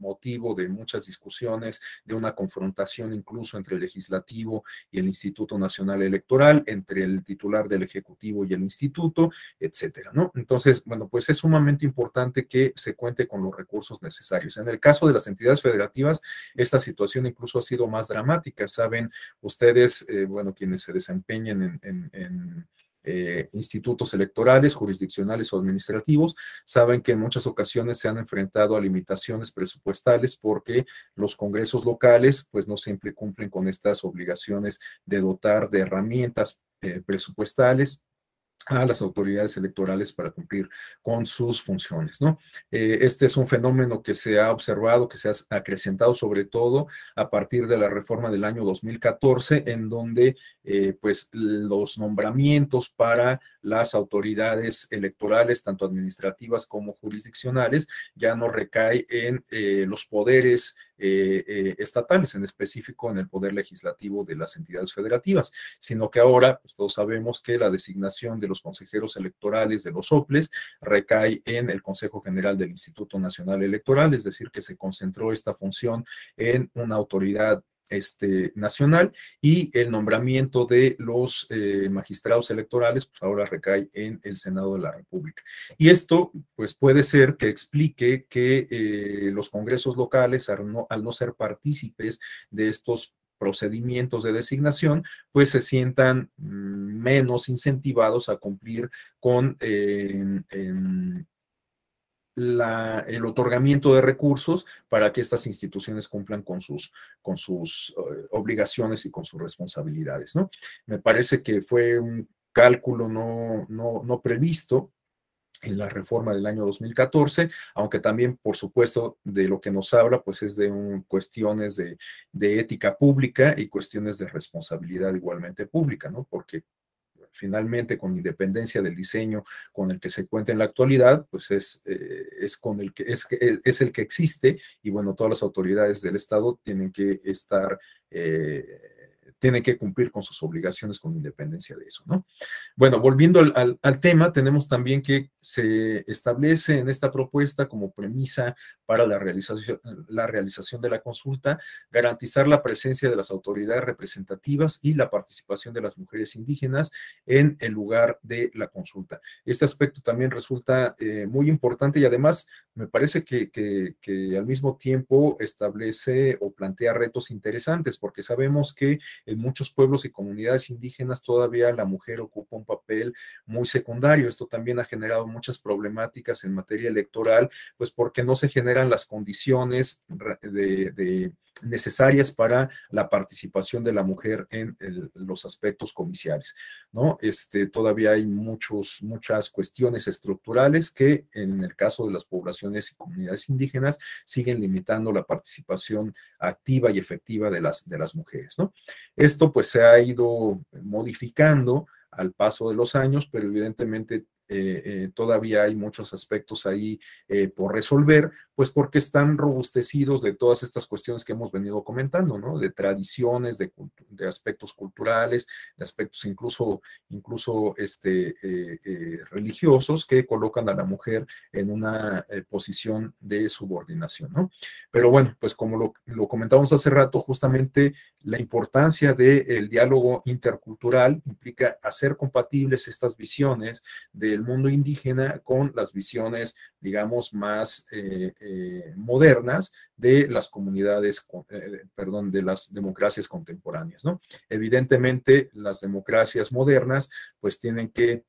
motivo de muchas discusiones, de una confrontación incluso entre el legislativo y el Instituto Nacional Electoral, entre el titular del Ejecutivo y el Instituto, etcétera, ¿no? Entonces, bueno, pues es sumamente importante que se cuente con los recursos necesarios. En el caso de las entidades federativas, esta situación incluso ha sido más dramática. Saben ustedes, eh, bueno, quienes se desempeñan en eh, institutos electorales, jurisdiccionales o administrativos, saben que en muchas ocasiones se han enfrentado a limitaciones presupuestales porque los congresos locales pues no siempre cumplen con estas obligaciones de dotar de herramientas eh, presupuestales a las autoridades electorales para cumplir con sus funciones. ¿no? Eh, este es un fenómeno que se ha observado, que se ha acrecentado sobre todo a partir de la reforma del año 2014, en donde eh, pues, los nombramientos para las autoridades electorales, tanto administrativas como jurisdiccionales, ya no recae en eh, los poderes eh, eh, estatales, en específico en el poder legislativo de las entidades federativas, sino que ahora pues, todos sabemos que la designación de los consejeros electorales de los OPLES recae en el Consejo General del Instituto Nacional Electoral, es decir, que se concentró esta función en una autoridad este, nacional y el nombramiento de los eh, magistrados electorales pues ahora recae en el Senado de la República. Y esto pues puede ser que explique que eh, los congresos locales al no, ser partícipes de estos procedimientos de designación, pues se sientan mm, menos incentivados a cumplir con eh, el otorgamiento de recursos para que estas instituciones cumplan con sus, con sus eh, obligaciones y con sus responsabilidades. ¿no? Me parece que fue un cálculo no, no, no previsto en la reforma del año 2014, aunque también, por supuesto, de lo que nos habla, pues es de cuestiones de, de, ética pública y cuestiones de responsabilidad igualmente pública, ¿no? Porque finalmente con independencia del diseño con el que se cuenta en la actualidad, pues es, eh, es, con el que, es, es el que existe y bueno, todas las autoridades del Estado tienen que estar... Eh, tiene que cumplir con sus obligaciones con independencia de eso, ¿no? Bueno, volviendo al, tema, tenemos también que se establece en esta propuesta como premisa para la realización, la realización de la consulta, garantizar la presencia de las autoridades representativas y la participación de las mujeres indígenas en el lugar de la consulta. Este aspecto también resulta eh, muy importante y además me parece que al mismo tiempo establece o plantea retos interesantes porque sabemos que en muchos pueblos y comunidades indígenas todavía la mujer ocupa un papel muy secundario. Esto también ha generado muchas problemáticas en materia electoral, pues porque no se generan las condiciones de, de necesarias para la participación de la mujer en los aspectos comerciales. ¿no? Este, todavía hay muchos, muchas cuestiones estructurales que en el caso de las poblaciones y comunidades indígenas siguen limitando la participación activa y efectiva de las, de las mujeres. ¿no? Esto pues se ha ido modificando al paso de los años, pero evidentemente eh, eh, todavía hay muchos aspectos ahí eh, por resolver, pues porque están robustecidos de todas estas cuestiones que hemos venido comentando, ¿no? De tradiciones, de, aspectos culturales, de aspectos incluso, incluso este, eh, eh, religiosos que colocan a la mujer en una eh, posición de subordinación, ¿no? Pero bueno, pues como lo, lo comentábamos hace rato, justamente la importancia del diálogo intercultural implica hacer compatibles estas visiones del mundo indígena con las visiones digamos, más eh, eh, modernas de las comunidades, eh, perdón, de las democracias contemporáneas, ¿no? Evidentemente, las democracias modernas, pues tienen que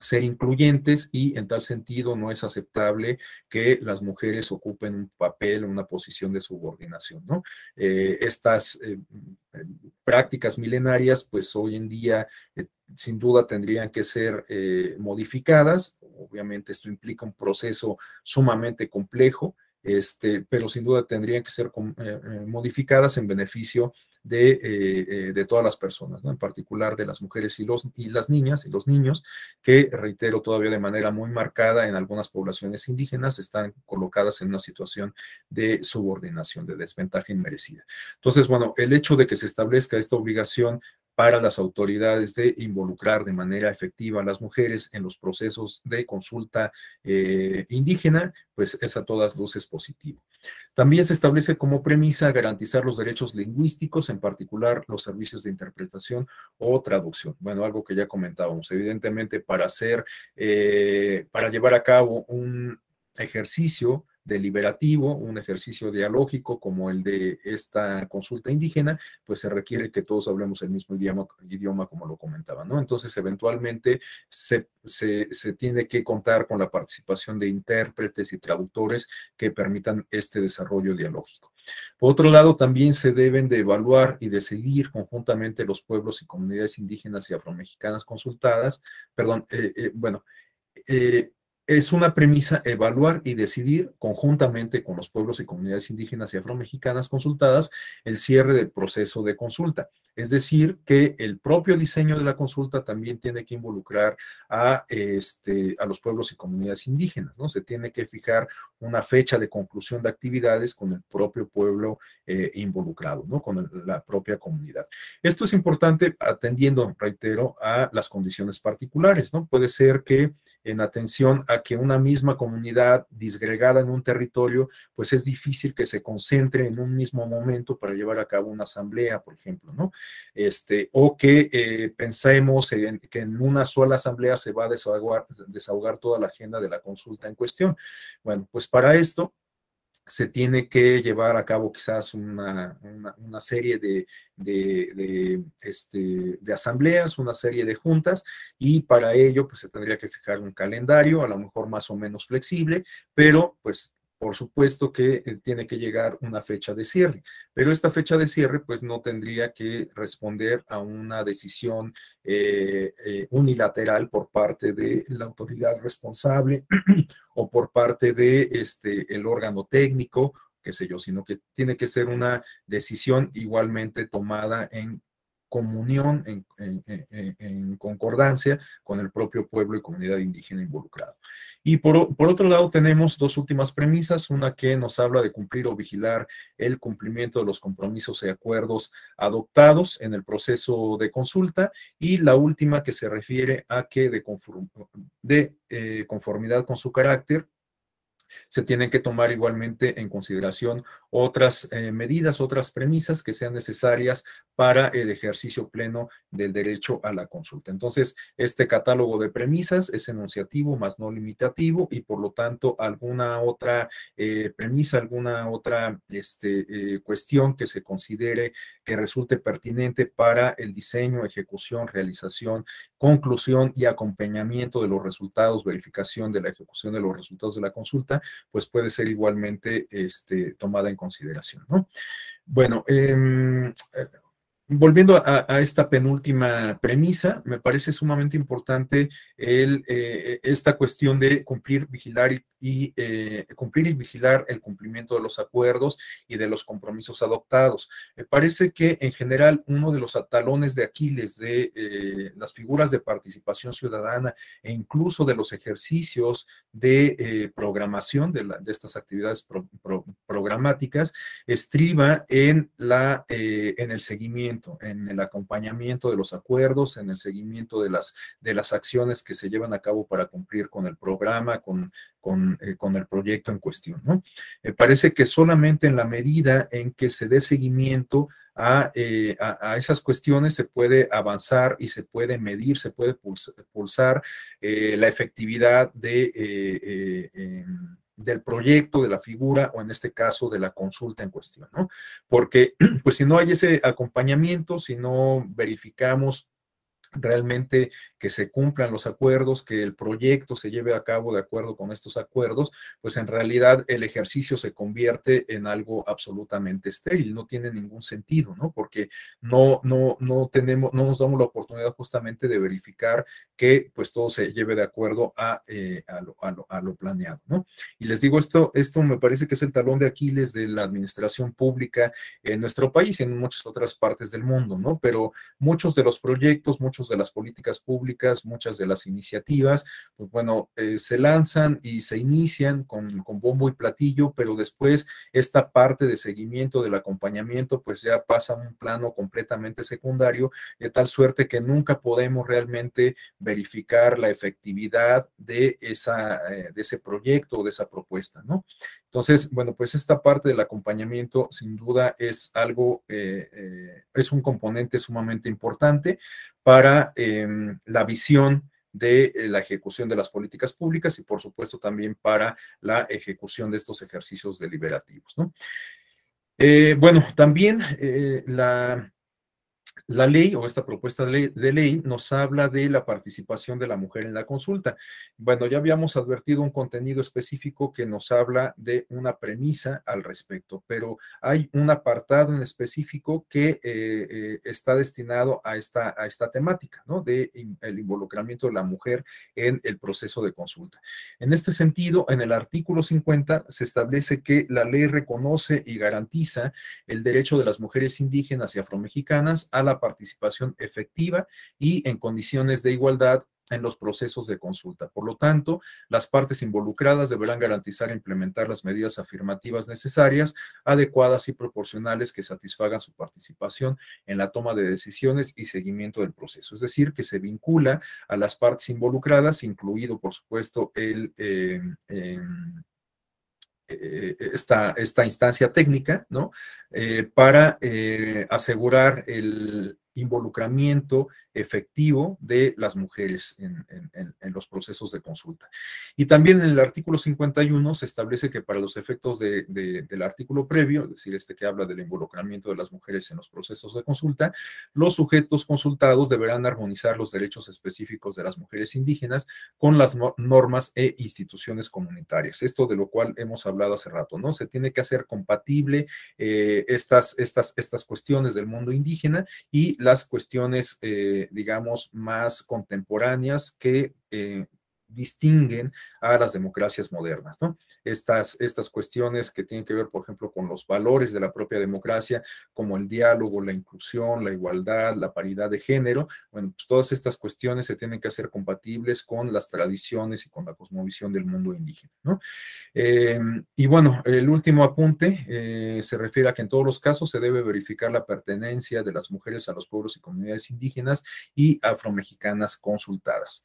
ser incluyentes y en tal sentido no es aceptable que las mujeres ocupen un papel, una posición de subordinación, ¿no? estas prácticas milenarias, pues hoy en día sin duda tendrían que ser eh, modificadas. Obviamente esto implica un proceso sumamente complejo, este, pero sin duda tendrían que ser eh, eh, modificadas en beneficio de, todas las personas, en particular de las mujeres y, los, y las niñas y los niños, que reitero todavía de manera muy marcada en algunas poblaciones indígenas están colocadas en una situación de subordinación, de desventaja inmerecida. Entonces, bueno, el hecho de que se establezca esta obligación para las autoridades de involucrar de manera efectiva a las mujeres en los procesos de consulta eh, indígena, pues es a todas luces positivo. También se establece como premisa garantizar los derechos lingüísticos, en particular los servicios de interpretación o traducción. Bueno, algo que ya comentábamos, evidentemente para hacer, eh, para llevar a cabo un ejercicio deliberativo, un ejercicio dialógico como el de esta consulta indígena, pues se requiere que todos hablemos el mismo idioma, como lo comentaba, ¿no? Entonces, eventualmente se, tiene que contar con la participación de intérpretes y traductores que permitan este desarrollo dialógico. Por otro lado, también se deben de evaluar y decidir conjuntamente los pueblos y comunidades indígenas y afromexicanas consultadas, perdón, eh, eh, bueno, eh, es una premisa evaluar y decidir conjuntamente con los pueblos y comunidades indígenas y afromexicanas consultadas el cierre del proceso de consulta. Es decir, que el propio diseño de la consulta también tiene que involucrar este, a, los pueblos y comunidades indígenas, ¿no? Se tiene que fijar una fecha de conclusión de actividades con el propio pueblo eh, involucrado, ¿no? Con la propia comunidad. Esto es importante atendiendo, reitero, a las condiciones particulares, ¿no? Puede ser que en atención a que una misma comunidad disgregada en un territorio, pues es difícil que se concentre en un mismo momento para llevar a cabo una asamblea, por ejemplo, ¿no? este, o que eh, pensemos que en una sola asamblea se va a desahogar, toda la agenda de la consulta en cuestión. Bueno, pues para esto se tiene que llevar a cabo quizás una, serie de, este, de, asambleas, una serie de juntas, y para ello pues, se tendría que fijar un calendario, a lo mejor más o menos flexible, pero pues por supuesto que eh, tiene que llegar una fecha de cierre, pero esta fecha de cierre pues no tendría que responder a una decisión eh, eh, unilateral por parte de la autoridad responsable o por parte de este el órgano técnico, qué sé yo, sino que tiene que ser una decisión igualmente tomada en comunión, en, concordancia con el propio pueblo y comunidad indígena involucrado. Y por, otro lado tenemos dos últimas premisas, una que nos habla de cumplir o vigilar el cumplimiento de los compromisos y acuerdos adoptados en el proceso de consulta y la última que se refiere a que de, eh, conformidad con su carácter se tienen que tomar igualmente en consideración otras eh, medidas, otras premisas que sean necesarias para el ejercicio pleno del derecho a la consulta. Entonces, este catálogo de premisas es enunciativo más no limitativo y por lo tanto alguna otra eh, premisa, alguna otra este, eh, cuestión que se considere que resulte pertinente para el diseño, ejecución, realización conclusión y acompañamiento de los resultados, verificación de la ejecución de los resultados de la consulta, pues puede ser igualmente este, tomada en consideración, ¿no? Bueno, em, eh, volviendo a, esta penúltima premisa, me parece sumamente importante eh, esta cuestión de cumplir, vigilar y, eh, cumplir y vigilar el cumplimiento de los acuerdos y de los compromisos adoptados. Me parece que en general uno de los atalones de Aquiles de eh, las figuras de participación ciudadana e incluso de los ejercicios de programación de, estas actividades programáticas estriba en, la, en el seguimiento en el acompañamiento de los acuerdos, en el seguimiento de las, de las acciones que se llevan a cabo para cumplir con el programa, con, con, eh, el proyecto en cuestión. ¿no? Eh, parece que solamente en la medida en que se dé seguimiento a, eh, esas cuestiones se puede avanzar y se puede medir, se puede pulsar, la efectividad de del proyecto, de la figura o en este caso de la consulta en cuestión, ¿no? Porque pues si no hay ese acompañamiento, si no verificamos realmente que se cumplan los acuerdos, que el proyecto se lleve a cabo de acuerdo con estos acuerdos, pues en realidad el ejercicio se convierte en algo absolutamente estéril, no tiene ningún sentido, ¿no? Porque no, no, no tenemos, no nos damos la oportunidad justamente de verificar que pues todo se lleve de acuerdo a, eh, a, lo, a lo, planeado, ¿no? Y les digo esto, esto me parece que es el talón de Aquiles de la administración pública en nuestro país y en muchas otras partes del mundo, ¿no? Pero muchos de los proyectos, muchos de las políticas públicas, muchas de las iniciativas, pues bueno, eh, se lanzan y se inician con, con bombo y platillo, pero después esta parte de seguimiento, del acompañamiento, pues ya pasa a un plano completamente secundario, de tal suerte que nunca podemos realmente verificar la efectividad de, esa, eh, de ese proyecto, o de esa propuesta, ¿no? Entonces, bueno, pues esta parte del acompañamiento sin duda es algo, eh, es un componente sumamente importante, para em, la visión de eh, la ejecución de las políticas públicas y por supuesto también para la ejecución de estos ejercicios deliberativos. Eh, bueno, también eh, la la ley o esta propuesta de ley, nos habla de la participación de la mujer en la consulta. Bueno, ya habíamos advertido un contenido específico que nos habla de una premisa al respecto, pero hay un apartado en específico que eh, eh, está destinado a esta, esta temática, ¿no? De el involucramiento de la mujer en el proceso de consulta. En este sentido, en el artículo 50 se establece que la ley reconoce y garantiza el derecho de las mujeres indígenas y afromexicanas a la participación efectiva y en condiciones de igualdad en los procesos de consulta. Por lo tanto, las partes involucradas deberán garantizar e implementar las medidas afirmativas necesarias, adecuadas y proporcionales que satisfagan su participación en la toma de decisiones y seguimiento del proceso. Es decir, que se vincula a las partes involucradas, incluido, por supuesto, el... Eh, eh, eh, esta, esta instancia técnica, ¿no? Eh, para asegurar el involucramiento efectivo de las mujeres en, los procesos de consulta. Y también en el artículo 51 se establece que para los efectos del artículo previo, es decir, este que habla del involucramiento de las mujeres en los procesos de consulta, los sujetos consultados deberán armonizar los derechos específicos de las mujeres indígenas con las normas e instituciones comunitarias. Esto de lo cual hemos hablado hace rato, ¿no? Se tiene que hacer compatible eh, estas, estas, estas cuestiones del mundo indígena y las cuestiones... Eh, digamos, más contemporáneas que eh, distinguen a las democracias modernas, ¿no? Estas, estas cuestiones que tienen que ver, por ejemplo, con los valores de la propia democracia, como el diálogo, la inclusión, la igualdad, la paridad de género, bueno, pues todas estas cuestiones se tienen que hacer compatibles con las tradiciones y con la cosmovisión del mundo indígena, ¿no? Em, y bueno, el último apunte eh, se refiere a que en todos los casos se debe verificar la pertenencia de las mujeres a los pueblos y comunidades indígenas y afromexicanas consultadas.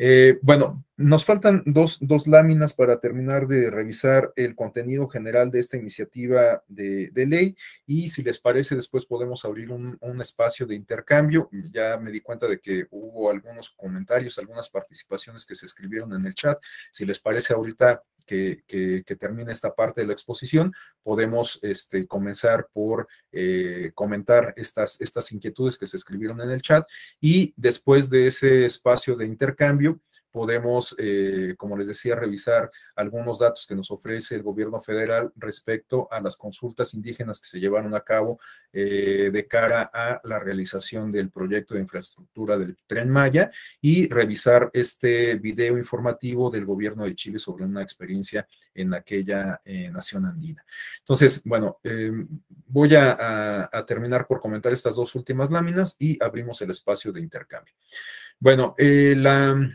Eh, bueno, nos faltan dos, láminas para terminar de revisar el contenido general de esta iniciativa de, ley y si les parece después podemos abrir un, un, espacio de intercambio. Ya me di cuenta de que hubo algunos comentarios, algunas participaciones que se escribieron en el chat. Si les parece ahorita que, termine esta parte de la exposición, podemos este, comenzar por eh, comentar estas, estas inquietudes que se escribieron en el chat y después de ese espacio de intercambio, podemos, eh, como les decía, revisar algunos datos que nos ofrece el gobierno federal respecto a las consultas indígenas que se llevaron a cabo eh, de cara a la realización del proyecto de infraestructura del tren Maya y revisar este video informativo del gobierno de Chile sobre una experiencia en aquella eh, nación andina. Entonces, bueno, voy a, terminar por comentar estas dos últimas láminas y abrimos el espacio de intercambio. Bueno, la,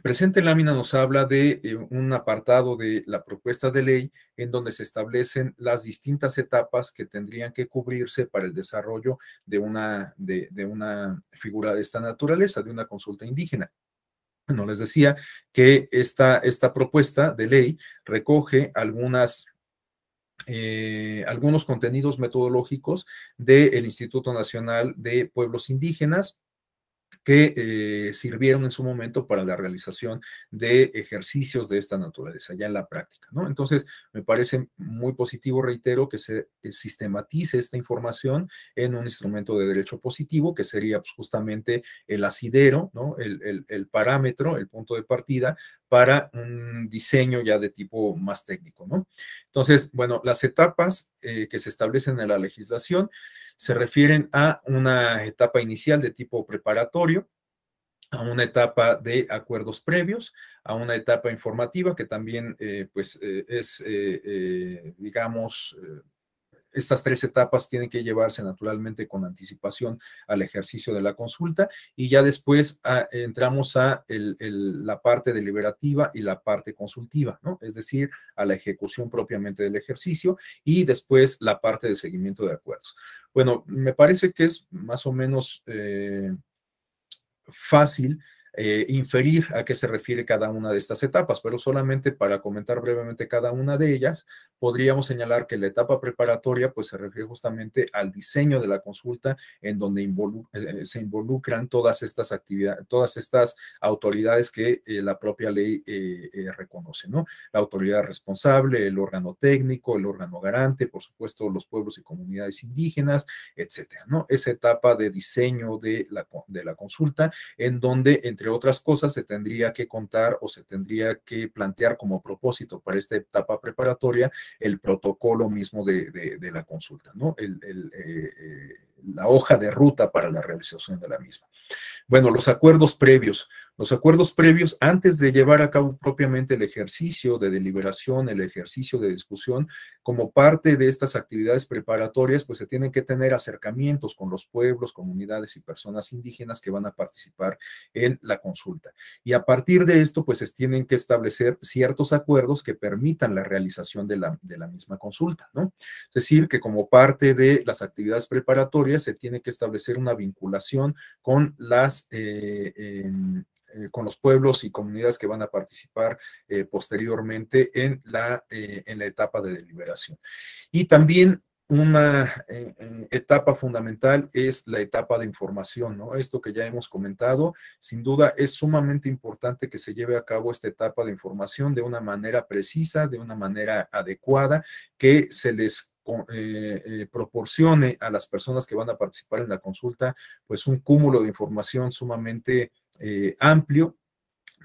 presente lámina nos habla de eh, un apartado de la propuesta de ley en donde se establecen las distintas etapas que tendrían que cubrirse para el desarrollo de una, de, una figura de esta naturaleza, de una consulta indígena. Bueno, les decía que esta, esta propuesta de ley recoge algunas eh, algunos contenidos metodológicos del Instituto Nacional de Pueblos Indígenas que eh, sirvieron en su momento para la realización de ejercicios de esta naturaleza, ya en la práctica, ¿no? Entonces, me parece muy positivo, reitero, que se eh, sistematice esta información en un instrumento de derecho positivo, que sería pues, justamente el asidero, ¿no? El, el, parámetro, el punto de partida para un diseño ya de tipo más técnico, ¿no? Entonces, bueno, las etapas eh, que se establecen en la legislación, se refieren a una etapa inicial de tipo preparatorio, a una etapa de acuerdos previos, a una etapa informativa que también eh, pues, eh, es, eh, digamos, estas tres etapas tienen que llevarse naturalmente con anticipación al ejercicio de la consulta y ya después ah, entramos a la parte deliberativa y la parte consultiva, ¿no? Es decir, a la ejecución propiamente del ejercicio y después la parte de seguimiento de acuerdos. Bueno, me parece que es más o menos eh, fácil eh, inferir a qué se refiere cada una de estas etapas, pero solamente para comentar brevemente cada una de ellas, podríamos señalar que la etapa preparatoria pues se refiere justamente al diseño de la consulta en donde eh, eh, se involucran todas estas actividades, todas estas autoridades que la propia ley reconoce, ¿no? La autoridad responsable, el órgano técnico, el órgano garante, por supuesto, los pueblos y comunidades indígenas, etcétera, ¿no? Esa etapa de diseño de la, de la consulta en donde entre otras cosas, se tendría que contar o se tendría que plantear como propósito para esta etapa preparatoria el protocolo mismo de, la consulta, ¿no? Eh, eh, la hoja de ruta para la realización de la misma. Bueno, los acuerdos previos. Los acuerdos previos, antes de llevar a cabo propiamente el ejercicio de deliberación, el ejercicio de discusión, como parte de estas actividades preparatorias, pues se tienen que tener acercamientos con los pueblos, comunidades y personas indígenas que van a participar en la consulta. Y a partir de esto, pues se tienen que establecer ciertos acuerdos que permitan la realización de la, misma consulta, ¿no? Es decir, que como parte de las actividades preparatorias se tiene que establecer una vinculación con las... Eh, em, eh, con los pueblos y comunidades que van a participar eh, posteriormente en la, eh, en la etapa de deliberación. Y también una etapa fundamental es la etapa de información, ¿no? Esto que ya hemos comentado, sin duda es sumamente importante que se lleve a cabo esta etapa de información de una manera precisa, de una manera adecuada, que se les proporcione a las personas que van a participar en la consulta, pues un cúmulo de información sumamente eh, amplio,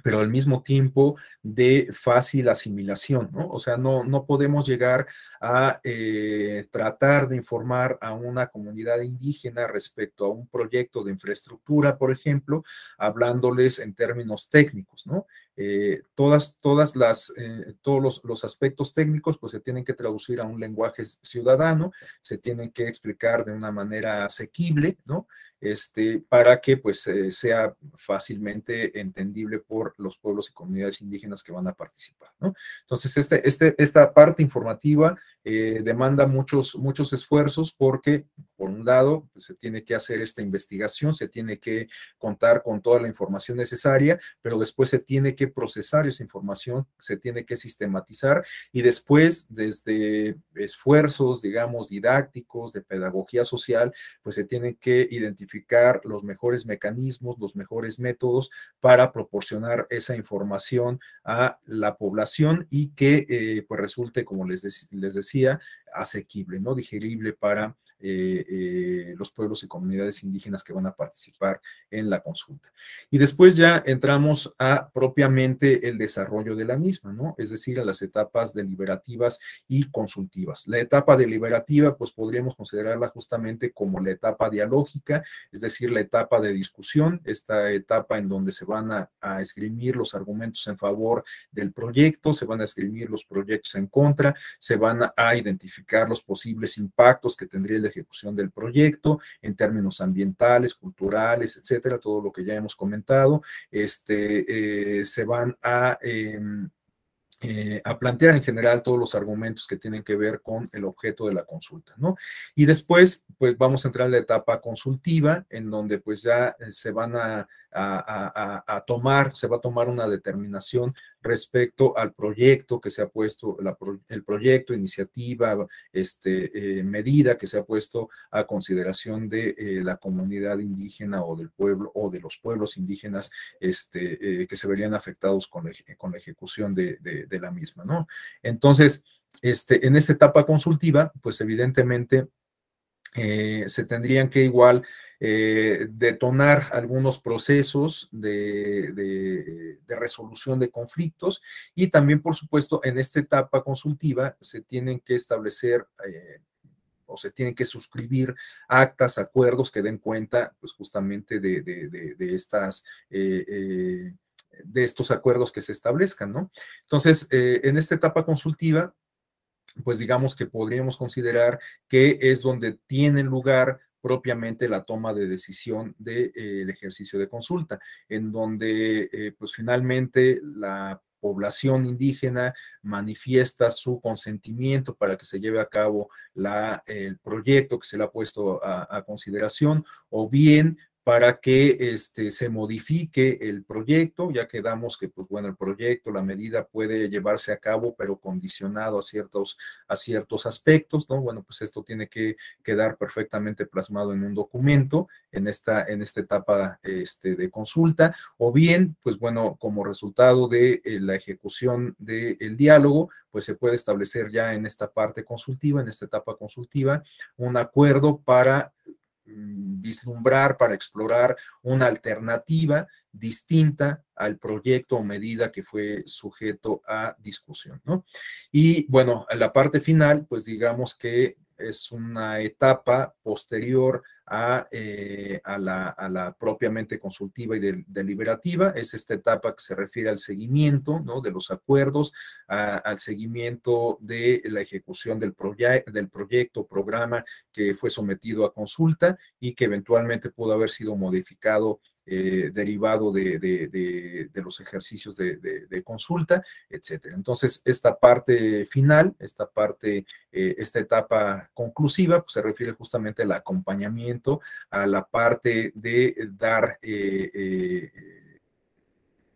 pero al mismo tiempo de fácil asimilación, ¿no? O sea, no, no podemos llegar a eh, tratar de informar a una comunidad indígena respecto a un proyecto de infraestructura, por ejemplo, hablándoles en términos técnicos, ¿no? Eh, todas, todas las, eh, todos los, aspectos técnicos pues se tienen que traducir a un lenguaje ciudadano, se tienen que explicar de una manera asequible, ¿no? Este, para que pues eh, sea fácilmente entendible por los pueblos y comunidades indígenas que van a participar, ¿no? Entonces, este, este, esta parte informativa demanda muchos, muchos esfuerzos porque por un lado, pues, se tiene que hacer esta investigación, se tiene que contar con toda la información necesaria, pero después se tiene que procesar esa información, se tiene que sistematizar y después desde esfuerzos, digamos, didácticos, de pedagogía social, pues se tienen que identificar los mejores mecanismos, los mejores métodos para proporcionar esa información a la población y que eh, pues resulte, como les, les decía, asequible, ¿no? Digerible para eh, eh, los pueblos y comunidades indígenas que van a participar en la consulta. Y después ya entramos a propiamente el desarrollo de la misma, ¿no? Es decir, a las etapas deliberativas y consultivas. La etapa deliberativa, pues podríamos considerarla justamente como la etapa dialógica, es decir, la etapa de discusión, esta etapa en donde se van a, escribir los argumentos en favor del proyecto, se van a escribir los proyectos en contra, se van a identificar los posibles impactos que tendría el ejecución del proyecto, en términos ambientales, culturales, etcétera, todo lo que ya hemos comentado. Este, eh, se van em, eh, a. plantear en general todos los argumentos que tienen que ver con el objeto de la consulta, ¿no? Y después, pues vamos a entrar en la etapa consultiva, en donde pues ya eh, se van a tomar, se va a tomar una determinación respecto al proyecto que se ha puesto, el proyecto, iniciativa, este, eh, medida que se ha puesto a consideración de eh, la comunidad indígena o del pueblo o de los pueblos indígenas este, eh, que se verían afectados con la, ejecución de, la misma, ¿no? Entonces, este, en esa etapa consultiva, pues evidentemente eh, se tendrían que igual eh, detonar algunos procesos de, resolución de conflictos y también, por supuesto, en esta etapa consultiva se tienen que establecer eh, o se tienen que suscribir actas, acuerdos que den cuenta pues, justamente de, estas de estos acuerdos que se establezcan, ¿no? Entonces, en esta etapa consultiva, pues digamos que podríamos considerar que es donde tiene lugar propiamente la toma de decisión del eh, ejercicio de consulta, en donde eh, pues finalmente la población indígena manifiesta su consentimiento para que se lleve a cabo la, el proyecto que se le ha puesto a consideración, o bien para que este, se modifique el proyecto, ya quedamos que, pues bueno, el proyecto, la medida puede llevarse a cabo, pero condicionado a ciertos, a ciertos aspectos, ¿no? Bueno, pues esto tiene que quedar perfectamente plasmado en un documento en esta, en esta etapa este, de consulta, o bien, pues bueno, como resultado de eh, la ejecución del diálogo, pues se puede establecer ya en esta parte consultiva, en esta etapa consultiva, un acuerdo para Mm, vislumbrar, para explorar una alternativa distinta al proyecto o medida que fue sujeto a discusión, Y bueno, en la parte final, pues digamos que es una etapa posterior a, eh, a, la, a la, propiamente consultiva y deliberativa. Es esta etapa que se refiere al seguimiento ¿no? de los acuerdos, al seguimiento de la ejecución del, del proyecto, programa que fue sometido a consulta y que eventualmente pudo haber sido modificado eh, derivado de, los ejercicios de, consulta, etcétera. Entonces, esta parte final, esta parte, eh, esta etapa conclusiva, pues, se refiere justamente al acompañamiento, a la parte de dar, eh,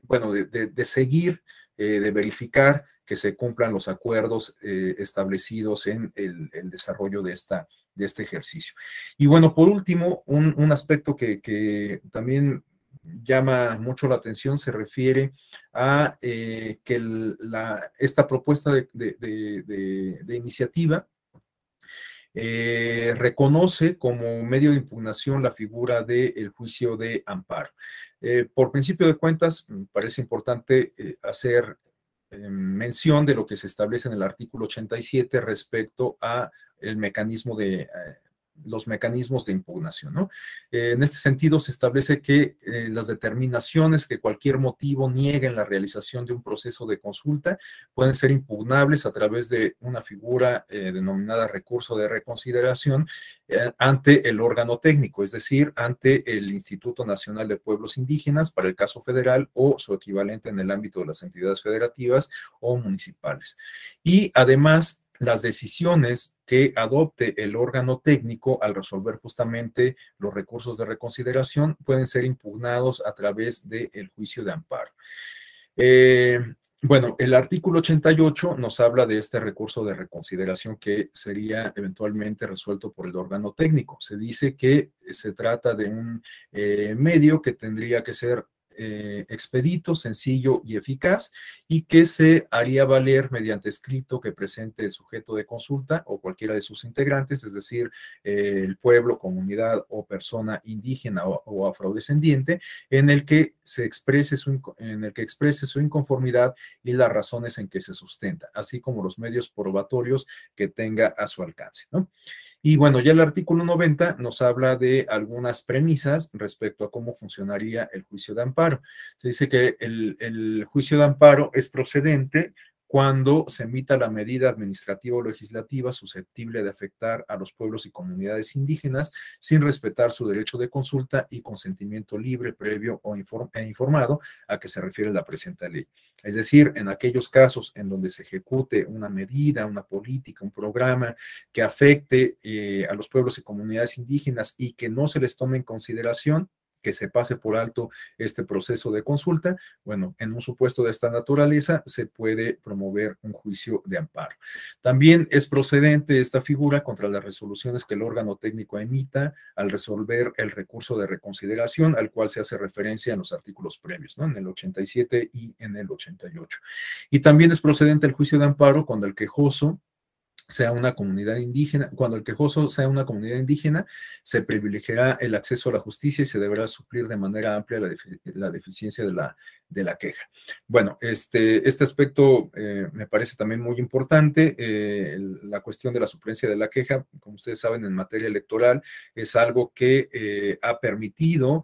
bueno, de, seguir, de verificar que se cumplan los acuerdos establecidos en el, el, desarrollo de esta, de este ejercicio. Y bueno, por último, un, aspecto que, también llama mucho la atención se refiere a eh, que esta propuesta de, iniciativa eh, reconoce como medio de impugnación la figura del juicio de amparo. Eh, por principio de cuentas, parece importante hacer mención de lo que se establece en el artículo 87 respecto a el mecanismo de eh, los mecanismos de impugnación. ¿no? Eh, en este sentido, se establece que eh, las determinaciones que cualquier motivo nieguen la realización de un proceso de consulta pueden ser impugnables a través de una figura eh, denominada recurso de reconsideración ante el órgano técnico, es decir, ante el Instituto Nacional de Pueblos Indígenas para el caso federal o su equivalente en el ámbito de las entidades federativas o municipales. Y además, las decisiones que adopte el órgano técnico al resolver justamente los recursos de reconsideración pueden ser impugnados a través del juicio de amparo. Eh, bueno, el artículo 88 nos habla de este recurso de reconsideración que sería eventualmente resuelto por el órgano técnico. Se dice que se trata de un eh, medio que tendría que ser eh, expedito, sencillo y eficaz y que se haría valer mediante escrito que presente el sujeto de consulta o cualquiera de sus integrantes, es decir, eh, el pueblo, comunidad o persona indígena o, afrodescendiente, en el que se exprese su, en el que exprese su inconformidad y las razones en que se sustenta, así como los medios probatorios que tenga a su alcance. ¿no? Y bueno, ya el artículo 90 nos habla de algunas premisas respecto a cómo funcionaría el juicio de amparo. Se dice que el, el juicio de amparo es procedente cuando se emita la medida administrativa o legislativa susceptible de afectar a los pueblos y comunidades indígenas sin respetar su derecho de consulta y consentimiento libre, previo o e informado a que se refiere la presente ley. Es decir, en aquellos casos en donde se ejecute una medida, una política, un programa que afecte eh, a los pueblos y comunidades indígenas y que no se les tome en consideración, que se pase por alto este proceso de consulta, bueno, en un supuesto de esta naturaleza se puede promover un juicio de amparo. También es procedente esta figura contra las resoluciones que el órgano técnico emita al resolver el recurso de reconsideración al cual se hace referencia en los artículos previos, ¿no? En el 87 y en el 88. Y también es procedente el juicio de amparo cuando el quejoso sea una comunidad indígena, cuando el quejoso sea una comunidad indígena, se privilegiará el acceso a la justicia y se deberá suplir de manera amplia la, la deficiencia de la de la queja. Bueno, este, este aspecto eh, me parece también muy importante. Eh, la cuestión de la suplencia de la queja, como ustedes saben, en materia electoral es algo que eh, ha permitido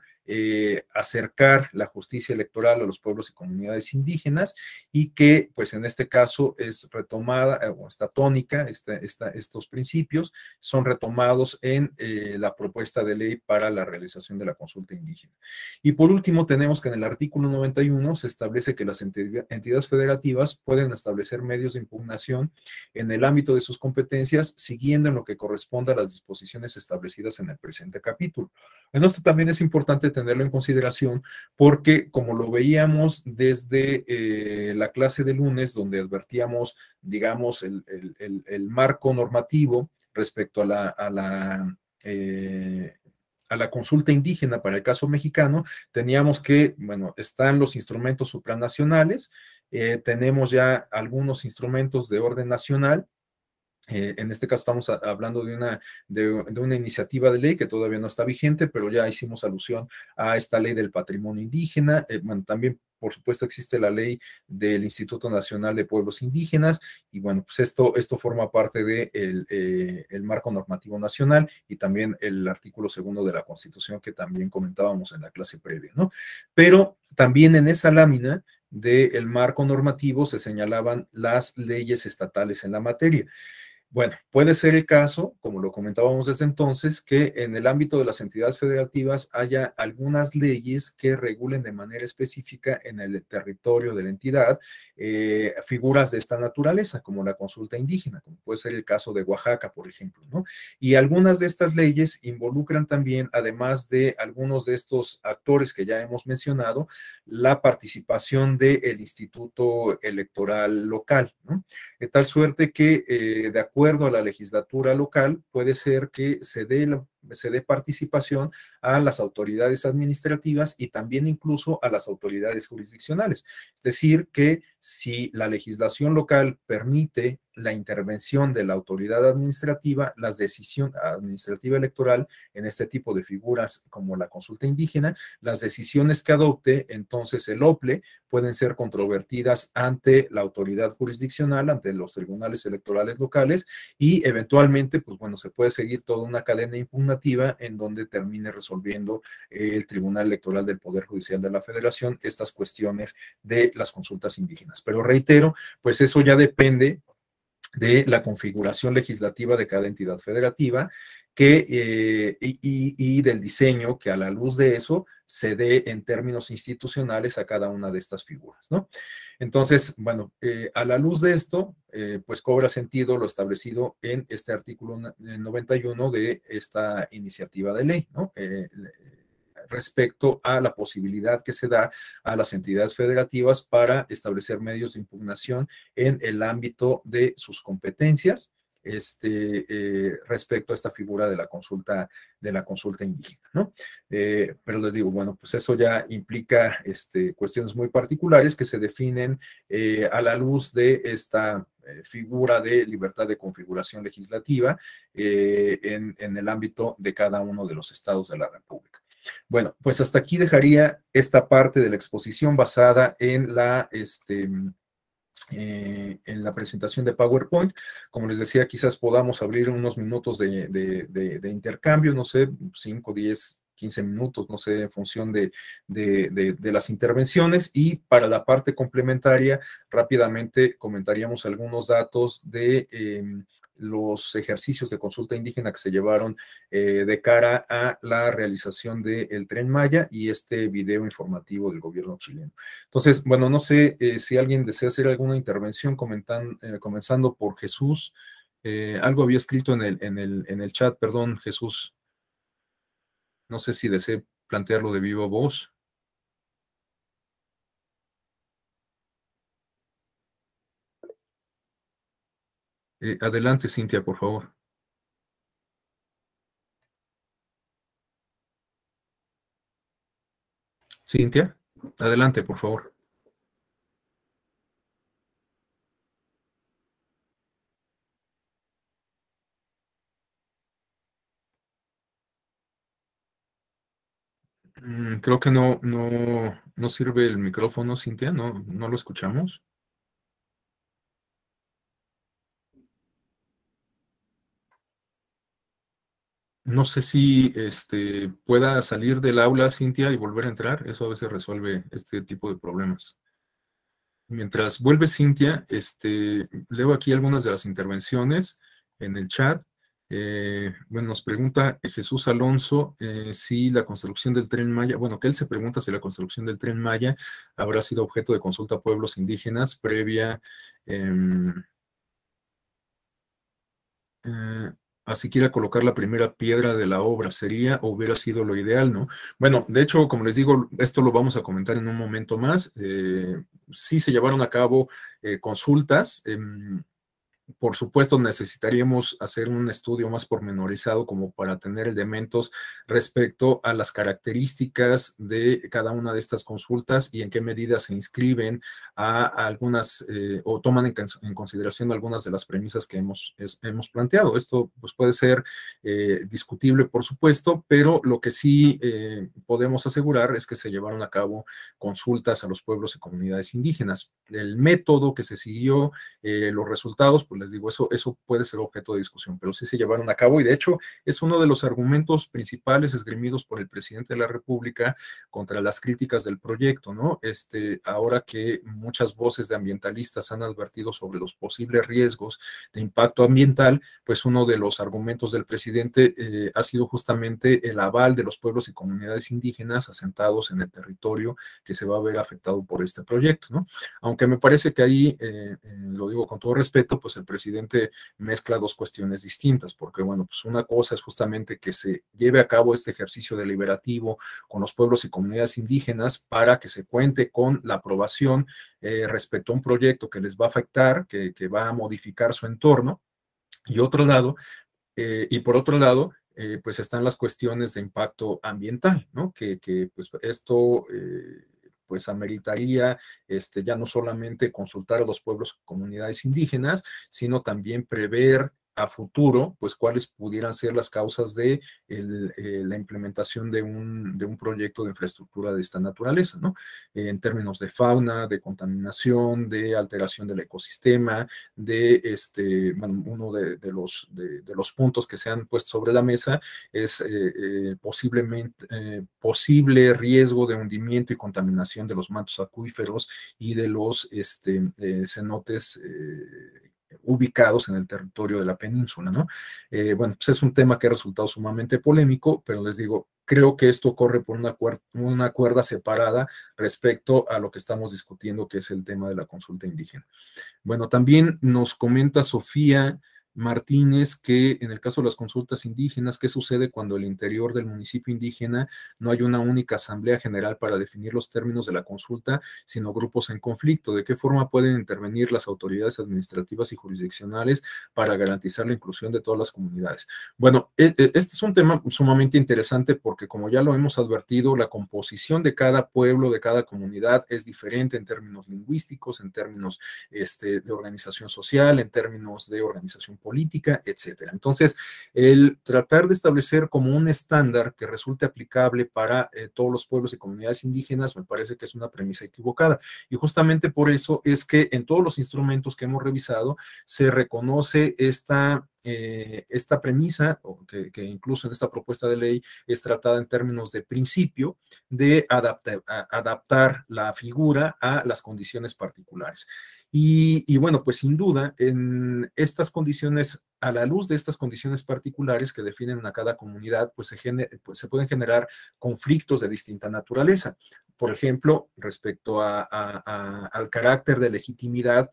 acercar la justicia electoral a los pueblos y comunidades indígenas y que pues en este caso es retomada o esta tónica, estos principios son retomados en la propuesta de ley para la realización de la consulta indígena. Y por último tenemos que en el artículo 91 se establece que las entidades federativas pueden establecer medios de impugnación en el ámbito de sus competencias, siguiendo en lo que corresponda a las disposiciones establecidas en el presente capítulo. Bueno, esto también es importante tenerlo en consideración porque, como lo veíamos desde eh, la clase de lunes, donde advertíamos, digamos, el, marco normativo respecto a la, a la eh, a la consulta indígena para el caso mexicano, teníamos que, bueno, están los instrumentos supranacionales, eh, tenemos ya algunos instrumentos de orden nacional, eh, en este caso estamos hablando de una, de, una iniciativa de ley que todavía no está vigente, pero ya hicimos alusión a esta ley del patrimonio indígena, eh, bueno, también por supuesto existe la ley del Instituto Nacional de Pueblos Indígenas y bueno, pues esto, esto forma parte del eh, el marco normativo nacional y también el artículo segundo de la Constitución que también comentábamos en la clase previa, ¿no? Pero también en esa lámina del marco normativo se señalaban las leyes estatales en la materia. Bueno, puede ser el caso, como lo comentábamos desde entonces, que en el ámbito de las entidades federativas haya algunas leyes que regulen de manera específica en el territorio de la entidad eh, figuras de esta naturaleza, como la consulta indígena, como puede ser el caso de Oaxaca, por ejemplo, ¿no? Y algunas de estas leyes involucran también, además de algunos de estos actores que ya hemos mencionado, la participación del Instituto Electoral Local, ¿no? De tal suerte que, eh, de acuerdo acuerdo a la legislatura local, puede ser que se dé, se dé participación a las autoridades administrativas y también incluso a las autoridades jurisdiccionales. Es decir, que si la legislación local permite la intervención de la autoridad administrativa, la decisión administrativa electoral en este tipo de figuras como la consulta indígena, las decisiones que adopte entonces el OPLE pueden ser controvertidas ante la autoridad jurisdiccional, ante los tribunales electorales locales y eventualmente, pues bueno, se puede seguir toda una cadena impugnativa en donde termine resolviendo eh, el Tribunal Electoral del Poder Judicial de la Federación estas cuestiones de las consultas indígenas. Pero reitero, pues eso ya depende de la configuración legislativa de cada entidad federativa que, eh, y, del diseño que a la luz de eso se dé en términos institucionales a cada una de estas figuras. Entonces, bueno, eh, a la luz de esto, eh, pues cobra sentido lo establecido en este artículo 91 de esta iniciativa de ley, ¿no? respecto a la posibilidad que se da a las entidades federativas para establecer medios de impugnación en el ámbito de sus competencias este, eh, respecto a esta figura de la consulta, de la consulta indígena, ¿no? Eh, pero les digo, bueno, pues eso ya implica este, cuestiones muy particulares que se definen eh, a la luz de esta figura de libertad de configuración legislativa en el ámbito de cada uno de los estados de la República. Bueno, pues hasta aquí dejaría esta parte de la exposición basada en la, este, eh, en la presentación de PowerPoint. Como les decía, quizás podamos abrir unos minutos de, intercambio, no sé, 5, 10, 15 minutos, no sé, en función de, las intervenciones. Y para la parte complementaria, rápidamente comentaríamos algunos datos de em, los ejercicios de consulta indígena que se llevaron eh, de cara a la realización del tren Maya y este video informativo del gobierno chileno. Entonces, bueno, no sé eh, si alguien desea hacer alguna intervención, comentan, eh, comenzando por Jesús. algo había escrito en el, el, en el chat, perdón, Jesús. No sé si desea plantearlo de viva voz. Eh, adelante, Cintia, por favor. Cintia, adelante, por favor. Mm, creo que no, no, no sirve el micrófono, Cintia, no, no lo escuchamos. No sé si este, pueda salir del aula Cintia y volver a entrar. Eso a veces resuelve este tipo de problemas. Mientras vuelve Cintia, este, leo aquí algunas de las intervenciones en el chat. Eh, bueno, nos pregunta Jesús Alonso eh, si la construcción del tren Maya, bueno, que él se pregunta si la construcción del tren Maya habrá sido objeto de consulta a pueblos indígenas previa. Em, eh, a siquiera colocar la primera piedra de la obra, sería o hubiera sido lo ideal, ¿no? Bueno, de hecho, como les digo, esto lo vamos a comentar en un momento más. Eh, sí se llevaron a cabo eh, consultas. Em, por supuesto, necesitaríamos hacer un estudio más pormenorizado como para tener elementos respecto a las características de cada una de estas consultas y en qué medida se inscriben a, algunas eh, o toman en, consideración algunas de las premisas que hemos, hemos planteado. Esto pues, puede ser eh, discutible, por supuesto, pero lo que sí eh, podemos asegurar es que se llevaron a cabo consultas a los pueblos y comunidades indígenas. El método que se siguió, los resultados, pues, les digo, eso, eso puede ser objeto de discusión, pero sí se llevaron a cabo y de hecho es uno de los argumentos principales esgrimidos por el presidente de la República contra las críticas del proyecto, ¿no? Este, ahora que muchas voces de ambientalistas han advertido sobre los posibles riesgos de impacto ambiental, pues uno de los argumentos del presidente eh, ha sido justamente el aval de los pueblos y comunidades indígenas asentados en el territorio que se va a ver afectado por este proyecto, ¿no? Aunque me parece que ahí, eh, eh, lo digo con todo respeto, pues el presidente mezcla dos cuestiones distintas, porque bueno, pues una cosa es justamente que se lleve a cabo este ejercicio deliberativo con los pueblos y comunidades indígenas para que se cuente con la aprobación eh, respecto a un proyecto que les va a afectar, que, va a modificar su entorno, y otro lado, eh, y por otro lado, eh, pues están las cuestiones de impacto ambiental, ¿no? Que, pues esto pues ameritaría este, ya no solamente consultar a los pueblos, y comunidades indígenas, sino también prever a futuro, pues cuáles pudieran ser las causas de eh, la implementación de un, proyecto de infraestructura de esta naturaleza, ¿no? en términos de fauna, de contaminación, de alteración del ecosistema, de este, bueno, uno de, los, puntos que se han puesto sobre la mesa es eh, eh, posiblemente, posible riesgo de hundimiento y contaminación de los mantos acuíferos y de los este, cenotes ubicados en el territorio de la península, ¿no? Eh, bueno, pues es un tema que ha resultado sumamente polémico, pero les digo, creo que esto corre por una, una cuerda separada respecto a lo que estamos discutiendo, que es el tema de la consulta indígena. Bueno, también nos comenta Sofía Martínez que en el caso de las consultas indígenas, ¿qué sucede cuando el interior del municipio indígena no hay una única asamblea general para definir los términos de la consulta, sino grupos en conflicto? ¿De qué forma pueden intervenir las autoridades administrativas y jurisdiccionales para garantizar la inclusión de todas las comunidades? Bueno, e, e, este es un tema sumamente interesante porque como ya lo hemos advertido, la composición de cada pueblo, de cada comunidad es diferente en términos lingüísticos, en términos este, de organización social, en términos de organización política, etcétera. Entonces, el tratar de establecer como un estándar que resulte aplicable para eh, todos los pueblos y comunidades indígenas me parece que es una premisa equivocada. Y justamente por eso es que en todos los instrumentos que hemos revisado se reconoce esta eh, esta premisa, que, incluso en esta propuesta de ley es tratada en términos de principio, de adaptar la figura a las condiciones particulares. Y, bueno, pues sin duda, en estas condiciones, a la luz de estas condiciones particulares que definen a cada comunidad, pues se, pues pueden generar conflictos de distinta naturaleza. Por ejemplo, respecto al carácter de legitimidad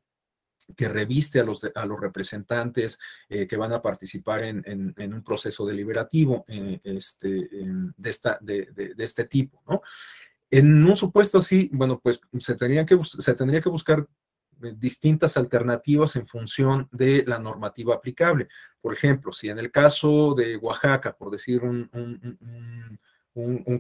que reviste a los, a los representantes eh, que van a participar en, un proceso deliberativo eh, este, de, este tipo, En un supuesto así, bueno, pues se, que, se tendría que buscar distintas alternativas en función de la normativa aplicable. Por ejemplo, si en el caso de Oaxaca, por decir un, un,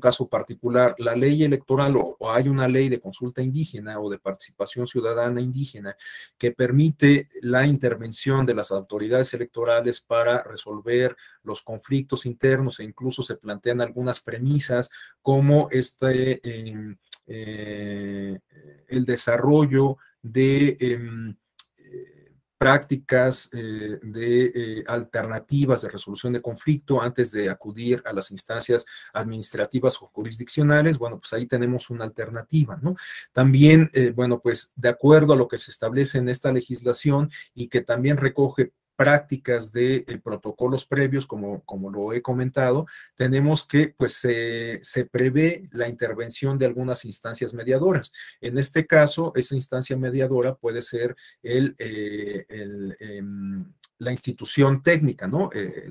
caso particular, la ley electoral o, hay una ley de consulta indígena o de participación ciudadana indígena que permite la intervención de las autoridades electorales para resolver los conflictos internos e incluso se plantean algunas premisas como este... Eh, eh, el desarrollo de em, eh, prácticas, eh, de eh, alternativas de resolución de conflicto antes de acudir a las instancias administrativas o jurisdiccionales, bueno, pues ahí tenemos una alternativa, ¿no? También, bueno, pues de acuerdo a lo que se establece en esta legislación y que también recoge prácticas de eh, protocolos previos, como, como lo he comentado, tenemos que, pues, se, prevé la intervención de algunas instancias mediadoras. En este caso, esa instancia mediadora puede ser el, eh, el em, la institución técnica, ¿no? Eh,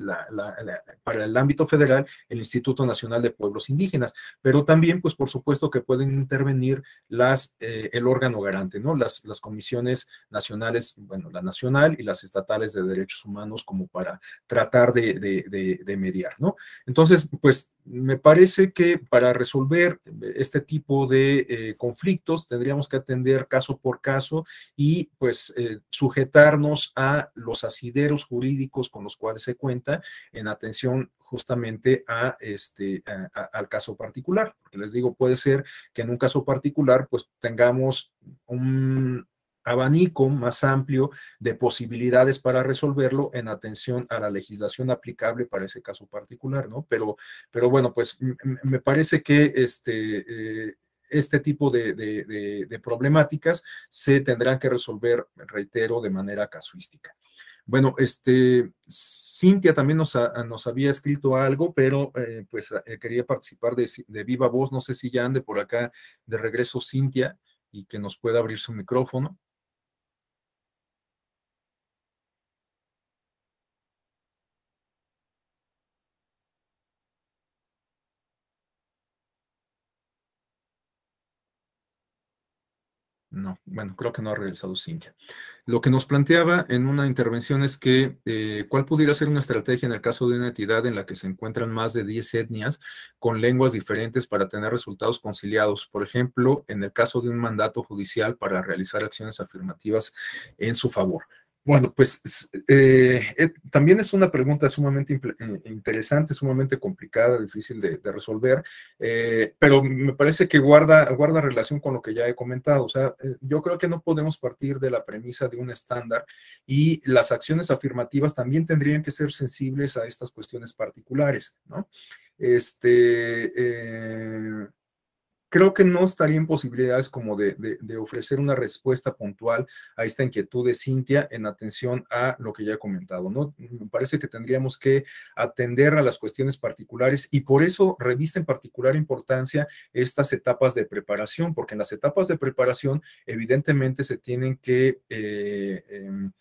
para el ámbito federal, el Instituto Nacional de Pueblos Indígenas, pero también, pues por supuesto que pueden intervenir las, eh, el órgano garante, ¿no? Las, las comisiones nacionales, bueno, la nacional y las estatales de derechos humanos como para tratar de, mediar, ¿no? Entonces, pues me parece que para resolver este tipo de eh, conflictos tendríamos que atender caso por caso y pues sujetarnos a los asideros jurídicos con los cuales se cuenta en atención justamente a este, al caso particular. les digo, puede ser que en un caso particular pues tengamos un, abanico más amplio de posibilidades para resolverlo en atención a la legislación aplicable para ese caso particular, ¿no? Pero, pero bueno, pues me parece que este, eh, este tipo de, de problemáticas se tendrán que resolver, reitero, de manera casuística. Bueno, este, Cintia también nos, había escrito algo, pero eh, pues eh, quería participar de, de, viva voz. No sé si ya ande por acá de regreso Cintia y que nos pueda abrir su micrófono. bueno, creo que no ha regresado Cintia. Lo que nos planteaba en una intervención es que eh, cuál pudiera ser una estrategia en el caso de una entidad en la que se encuentran más de 10 etnias con lenguas diferentes para tener resultados conciliados, por ejemplo, en el caso de un mandato judicial para realizar acciones afirmativas en su favor. Bueno, pues eh, eh, también es una pregunta sumamente eh, interesante, sumamente complicada, difícil de, resolver, pero me parece que guarda, guarda relación con lo que ya he comentado. O sea, yo creo que no podemos partir de la premisa de un estándar y las acciones afirmativas también tendrían que ser sensibles a estas cuestiones particulares, ¿no? Este creo que no estaría en posibilidades como de, ofrecer una respuesta puntual a esta inquietud de Cintia en atención a lo que ya he comentado, ¿no? Me parece que tendríamos que atender a las cuestiones particulares y por eso revista en particular importancia estas etapas de preparación, porque en las etapas de preparación evidentemente se tienen que eh, em,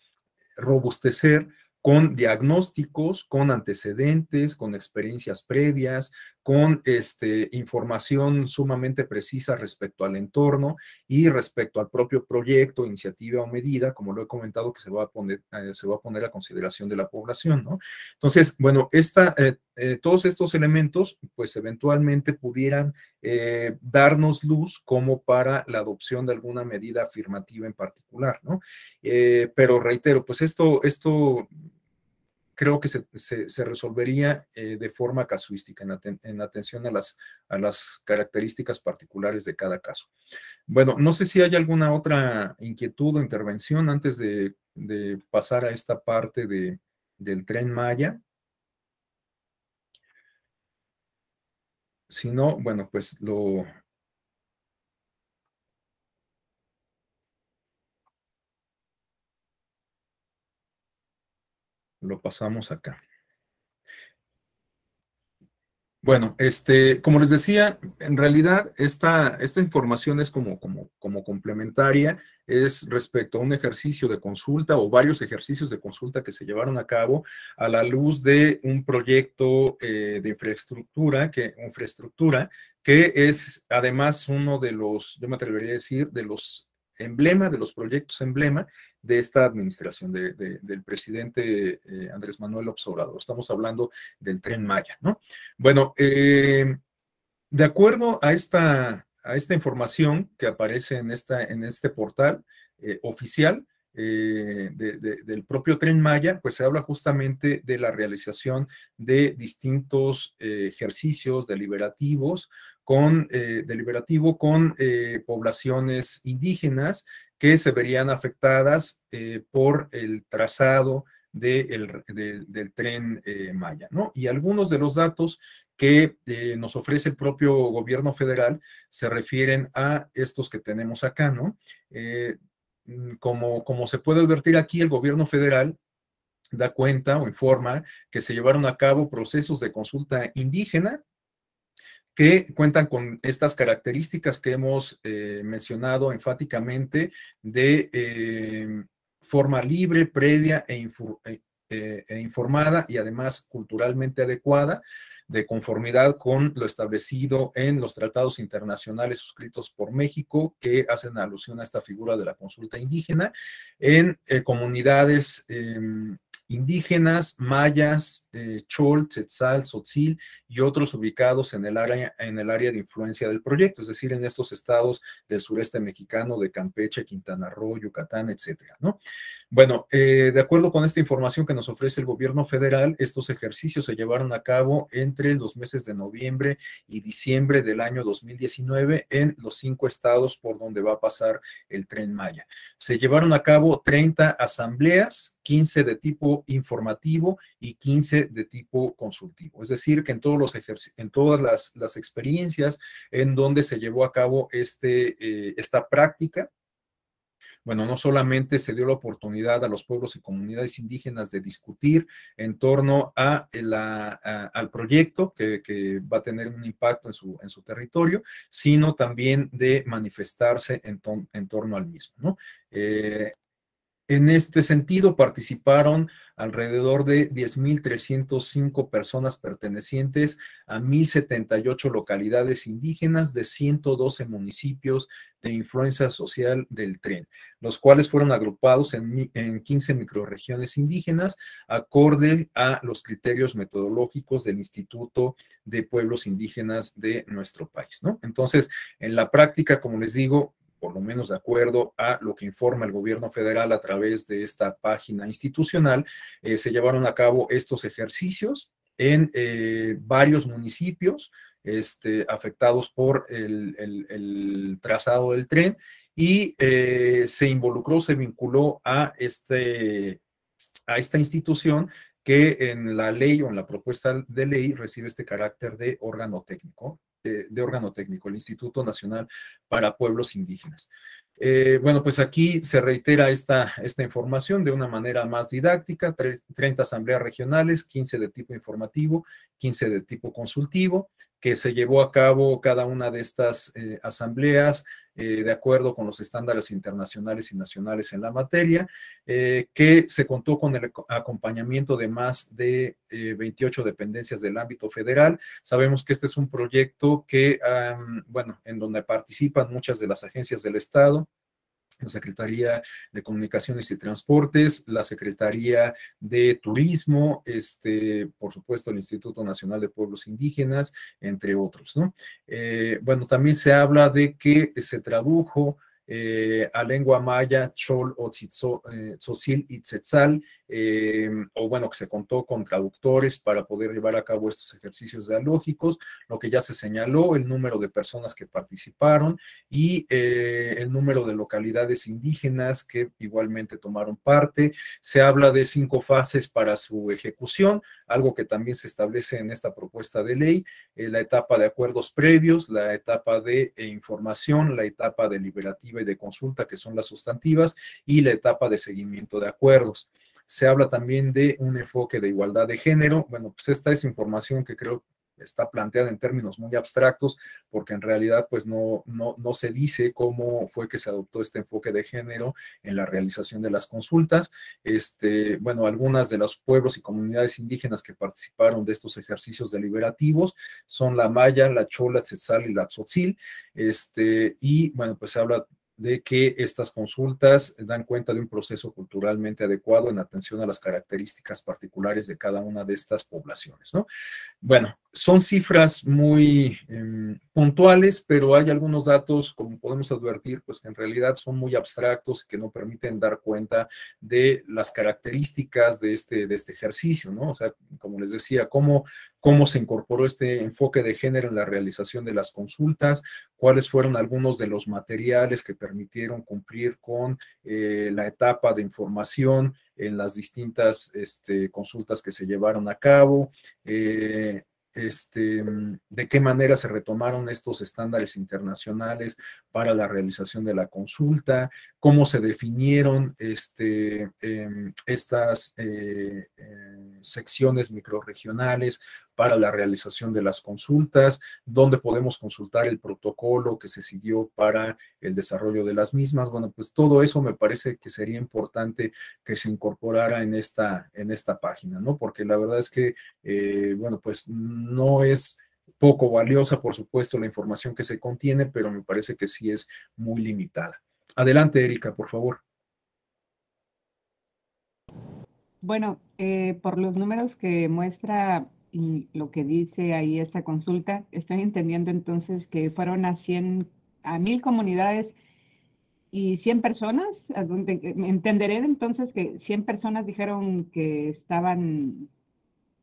robustecer con diagnósticos, con antecedentes, con experiencias previas, con este, información sumamente precisa respecto al entorno y respecto al propio proyecto, iniciativa o medida, como lo he comentado, que se va a poner, eh, se va a, poner consideración de la población, ¿no? Entonces, bueno, eh, eh, todos estos elementos, pues eventualmente pudieran darnos luz como para la adopción de alguna medida afirmativa en particular, ¿no? pero reitero, pues esto, esto creo que se, resolvería eh, de forma casuística, en, atención a las, las, características particulares de cada caso. Bueno, no sé si hay alguna otra inquietud o intervención antes de, pasar a esta parte de, del tren Maya. Si no, bueno, pues lo, Lo pasamos acá. Bueno, este, como les decía, en realidad esta, esta información es como, como, como, complementaria, es respecto a un ejercicio de consulta o varios ejercicios de consulta que se llevaron a cabo a la luz de un proyecto eh, de infraestructura que, infraestructura que es además uno de los, yo me atrevería a decir, de los emblema, de los proyectos emblema de esta administración, del presidente eh, Andrés Manuel Observador. Estamos hablando del tren Maya, ¿no? Bueno, eh, de acuerdo a esta, a esta información que aparece en, esta, en este portal eh, oficial, del propio tren Maya, pues se habla justamente de la realización de distintos ejercicios deliberativos con eh, deliberativo con eh, poblaciones indígenas que se verían afectadas eh, por el trazado del tren Maya, ¿no? Y algunos de los datos que nos ofrece el propio gobierno federal se refieren a estos que tenemos acá, ¿no? como, como se puede advertir aquí, el gobierno federal da cuenta o informa que se llevaron a cabo procesos de consulta indígena que cuentan con estas características que hemos eh, mencionado enfáticamente de eh, forma libre, previa e, eh, e, informada y además culturalmente adecuada, de conformidad con lo establecido en los tratados internacionales suscritos por México que hacen alusión a esta figura de la consulta indígena, en comunidades em, indígenas, mayas, eh, chol, tzetzal, tzotzil y otros ubicados en el, área, en el área de influencia del proyecto, es decir, en estos estados del sureste mexicano, de Campeche, Quintana Roo, Yucatán, etcétera, Bueno, eh, de acuerdo con esta información que nos ofrece el gobierno federal, estos ejercicios se llevaron a cabo entre los meses de noviembre y diciembre del año 2019 en los cinco estados por donde va a pasar el tren Maya. Se llevaron a cabo 30 asambleas, 15 de tipo informativo y 15 de tipo consultivo. Es decir, que en, todos los en todas las, las, experiencias en donde se llevó a cabo este, eh, esta práctica, bueno, no solamente se dio la oportunidad a los pueblos y comunidades indígenas de discutir en torno a la, al proyecto que, va a tener un impacto en su, en su territorio, sino también de manifestarse en, en torno al mismo. ¿no? Eh, en este sentido, participaron alrededor de 10.305 personas pertenecientes a 1.078 localidades indígenas de 112 municipios de influencia social del tren, los cuales fueron agrupados en, 15 microregiones indígenas acorde a los criterios metodológicos del Instituto de Pueblos Indígenas de nuestro país. Entonces, en la práctica, como les digo, por lo menos de acuerdo a lo que informa el gobierno federal a través de esta página institucional, eh, se llevaron a cabo estos ejercicios en eh, varios municipios este, afectados por el, trazado del tren y eh, se involucró, se vinculó este, a esta institución que en la ley o en la propuesta de ley recibe este carácter de órgano técnico. Eh, de órgano técnico, el Instituto Nacional para Pueblos Indígenas. Eh, bueno, pues aquí se reitera esta, información de una manera más didáctica, 30 asambleas regionales, 15 de tipo informativo, 15 de tipo consultivo, que se llevó a cabo cada una de estas eh, asambleas eh, de acuerdo con los estándares internacionales y nacionales en la materia, eh, que se contó con el acompañamiento de más de 28 eh, dependencias del ámbito federal. Sabemos que este es un proyecto que, bueno, en donde participan muchas de las agencias del Estado, la Secretaría de Comunicaciones y Transportes, la Secretaría de Turismo, este, por supuesto, el Instituto Nacional de Pueblos Indígenas, entre otros, ¿no? Eh, bueno, también se habla de que se tradujo eh, a lengua maya, chol o eh, y em, o bueno, que se contó con traductores para poder llevar a cabo estos ejercicios dialógicos, lo que ya se señaló, el número de personas que participaron y eh, el número de localidades indígenas que igualmente tomaron parte. Se habla de cinco fases para su ejecución, algo que también se establece en esta propuesta de ley, la etapa de acuerdos previos, la etapa de información, la etapa deliberativa de consulta, que son las sustantivas, y la etapa de seguimiento de acuerdos. Se habla también de un enfoque de igualdad de género. Bueno, pues esta es información que creo está planteada en términos muy abstractos, porque en realidad pues no, no, no, se dice cómo fue que se adoptó este enfoque de género en la realización de las consultas. Este, bueno, algunas de los pueblos y comunidades indígenas que participaron de estos ejercicios deliberativos son la Maya, la Chola, Tzetzal y la Tzotzil. Este, y bueno, pues se habla de que estas consultas dan cuenta de un proceso culturalmente adecuado en atención a las características particulares de cada una de estas poblaciones, ¿no? Bueno, son cifras muy em, puntuales, pero hay algunos datos, como podemos advertir, pues que en realidad son muy abstractos y que no permiten dar cuenta de las características de este, de este ejercicio, ¿no? O sea, como les decía, cómo, cómo se incorporó este enfoque de género en la realización de las consultas, cuáles fueron algunos de los materiales que permitieron cumplir con eh, la etapa de información en las distintas este, consultas que se llevaron a cabo. Eh, este, mm, de qué manera se retomaron estos estándares internacionales para la realización de la consulta, cómo se definieron este, em, estas eh, eh, secciones microregionales para la realización de las consultas, dónde podemos consultar el protocolo que se siguió para el desarrollo de las mismas. Bueno, pues todo eso me parece que sería importante que se incorporara en esta, en esta página, ¿no? Porque la verdad es que, eh, bueno, pues no es poco valiosa, por supuesto, la información que se contiene, pero me parece que sí es muy limitada. Adelante, Erika, por favor. Bueno, eh, por los números que muestra y lo que dice ahí esta consulta, estoy entendiendo entonces que fueron a 100, a 1000 comunidades y 100 personas, entenderé entonces que 100 personas dijeron que estaban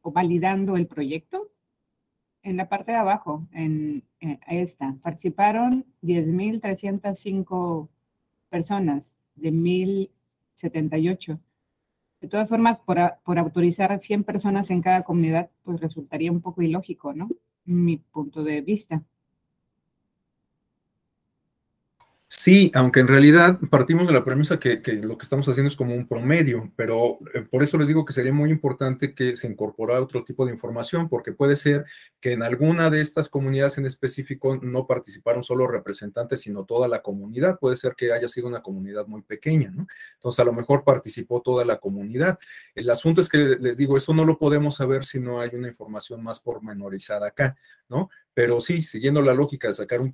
validando el proyecto. En la parte de abajo, en, en esta, participaron 10.305 personas de 1078. De todas formas, por, por autorizar a 100 personas en cada comunidad, pues resultaría un poco ilógico, ¿no? Mi punto de vista. Sí, aunque en realidad partimos de la premisa que, lo que estamos haciendo es como un promedio, pero eh, por eso les digo que sería muy importante que se incorporara otro tipo de información, porque puede ser que en alguna de estas comunidades en específico no participaron solo representantes, sino toda la comunidad. Puede ser que haya sido una comunidad muy pequeña, ¿no? Entonces, a lo mejor participó toda la comunidad. El asunto es que les digo, eso no lo podemos saber si no hay una información más pormenorizada acá, ¿no? Pero sí, siguiendo la lógica de sacar un,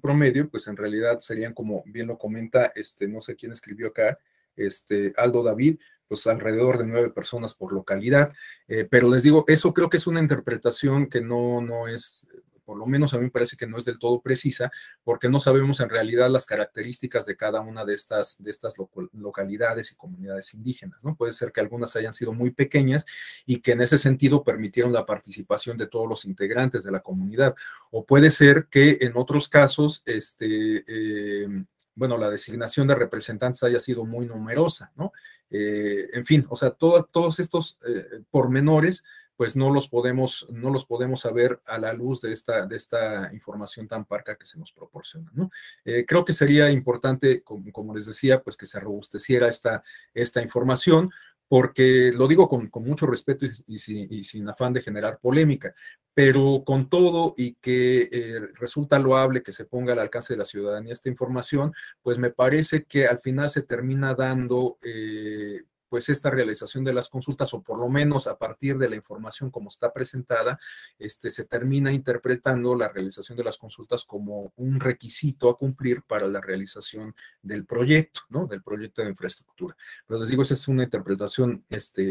promedio, pues en realidad serían como bien lo comenta, este, no sé quién escribió acá, este, Aldo David, pues alrededor de nueve personas por localidad. Eh, pero les digo, eso creo que es una interpretación que no, no es por lo menos a mí me parece que no es del todo precisa, porque no sabemos en realidad las características de cada una de estas, de estas localidades y comunidades indígenas, ¿no? Puede ser que algunas hayan sido muy pequeñas y que en ese sentido permitieron la participación de todos los integrantes de la comunidad, o puede ser que en otros casos, este... Eh, bueno, la designación de representantes haya sido muy numerosa, ¿no? Eh, en fin, o sea, todos estos eh, pormenores, pues no los podemos, no los podemos saber a la luz de esta, de esta información tan parca que se nos proporciona, ¿no? Eh, creo que sería importante, como, les decía, pues que se robusteciera esta, esta información, porque lo digo con, mucho respeto y, sin, afán de generar polémica, pero con todo y que eh, resulta loable que se ponga al alcance de la ciudadanía esta información, pues me parece que al final se termina dando eh, pues esta realización de las consultas, o por lo menos a partir de la información como está presentada, este, se termina interpretando la realización de las consultas como un requisito a cumplir para la realización del proyecto, ¿no? Del proyecto de infraestructura. Pero les digo, esa es una interpretación este,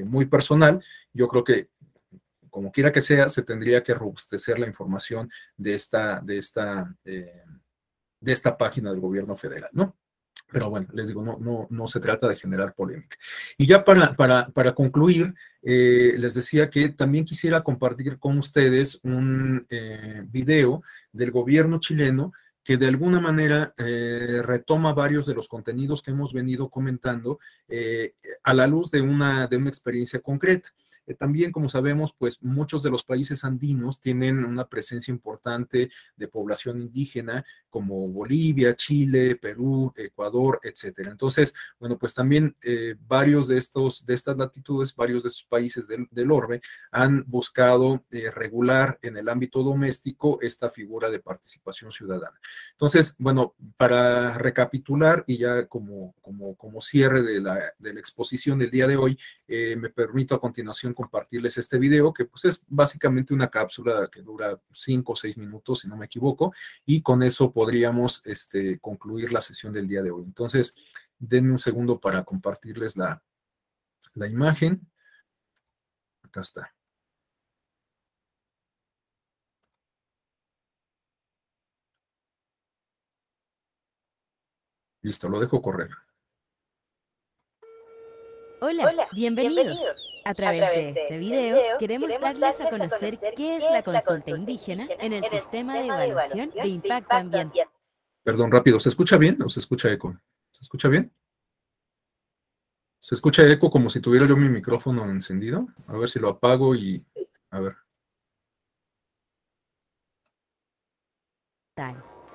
eh, muy personal. Yo creo que como quiera que sea, se tendría que robustecer la información de esta, de esta, eh, de esta página del gobierno federal, ¿no? Pero bueno, les digo, no, no, no se trata de generar polémica. Y ya para, para, concluir, eh, les decía que también quisiera compartir con ustedes un eh, video del gobierno chileno que de alguna manera retoma varios de los contenidos que hemos venido comentando a la luz de de una experiencia concreta. Eh, también, como sabemos, pues muchos de los países andinos tienen una presencia importante de población indígena, como Bolivia, Chile, Perú, Ecuador, etcétera. Entonces, bueno, pues también eh, varios de estos, de estas latitudes, varios de estos países del, orbe han buscado eh, regular en el ámbito doméstico esta figura de participación ciudadana. Entonces, bueno, para recapitular y ya como, como, cierre de la, exposición del día de hoy, me permito a continuación compartirles este video, que pues es básicamente una cápsula que dura cinco o seis minutos, si no me equivoco, y con eso podríamos este, concluir la sesión del día de hoy. Entonces, denme un segundo para compartirles la, la imagen. Acá está. Listo, lo dejo correr. Hola, bienvenidos. A, través de este, este video, queremos, darles, a conocer, qué es la consulta, indígena, en el, sistema, de evaluación de, impacto, ambiental. Perdón, rápido, ¿se escucha bien o se escucha eco? ¿Se escucha bien? ¿Se escucha eco como si tuviera yo mi micrófono encendido? A ver si lo apago y... A ver.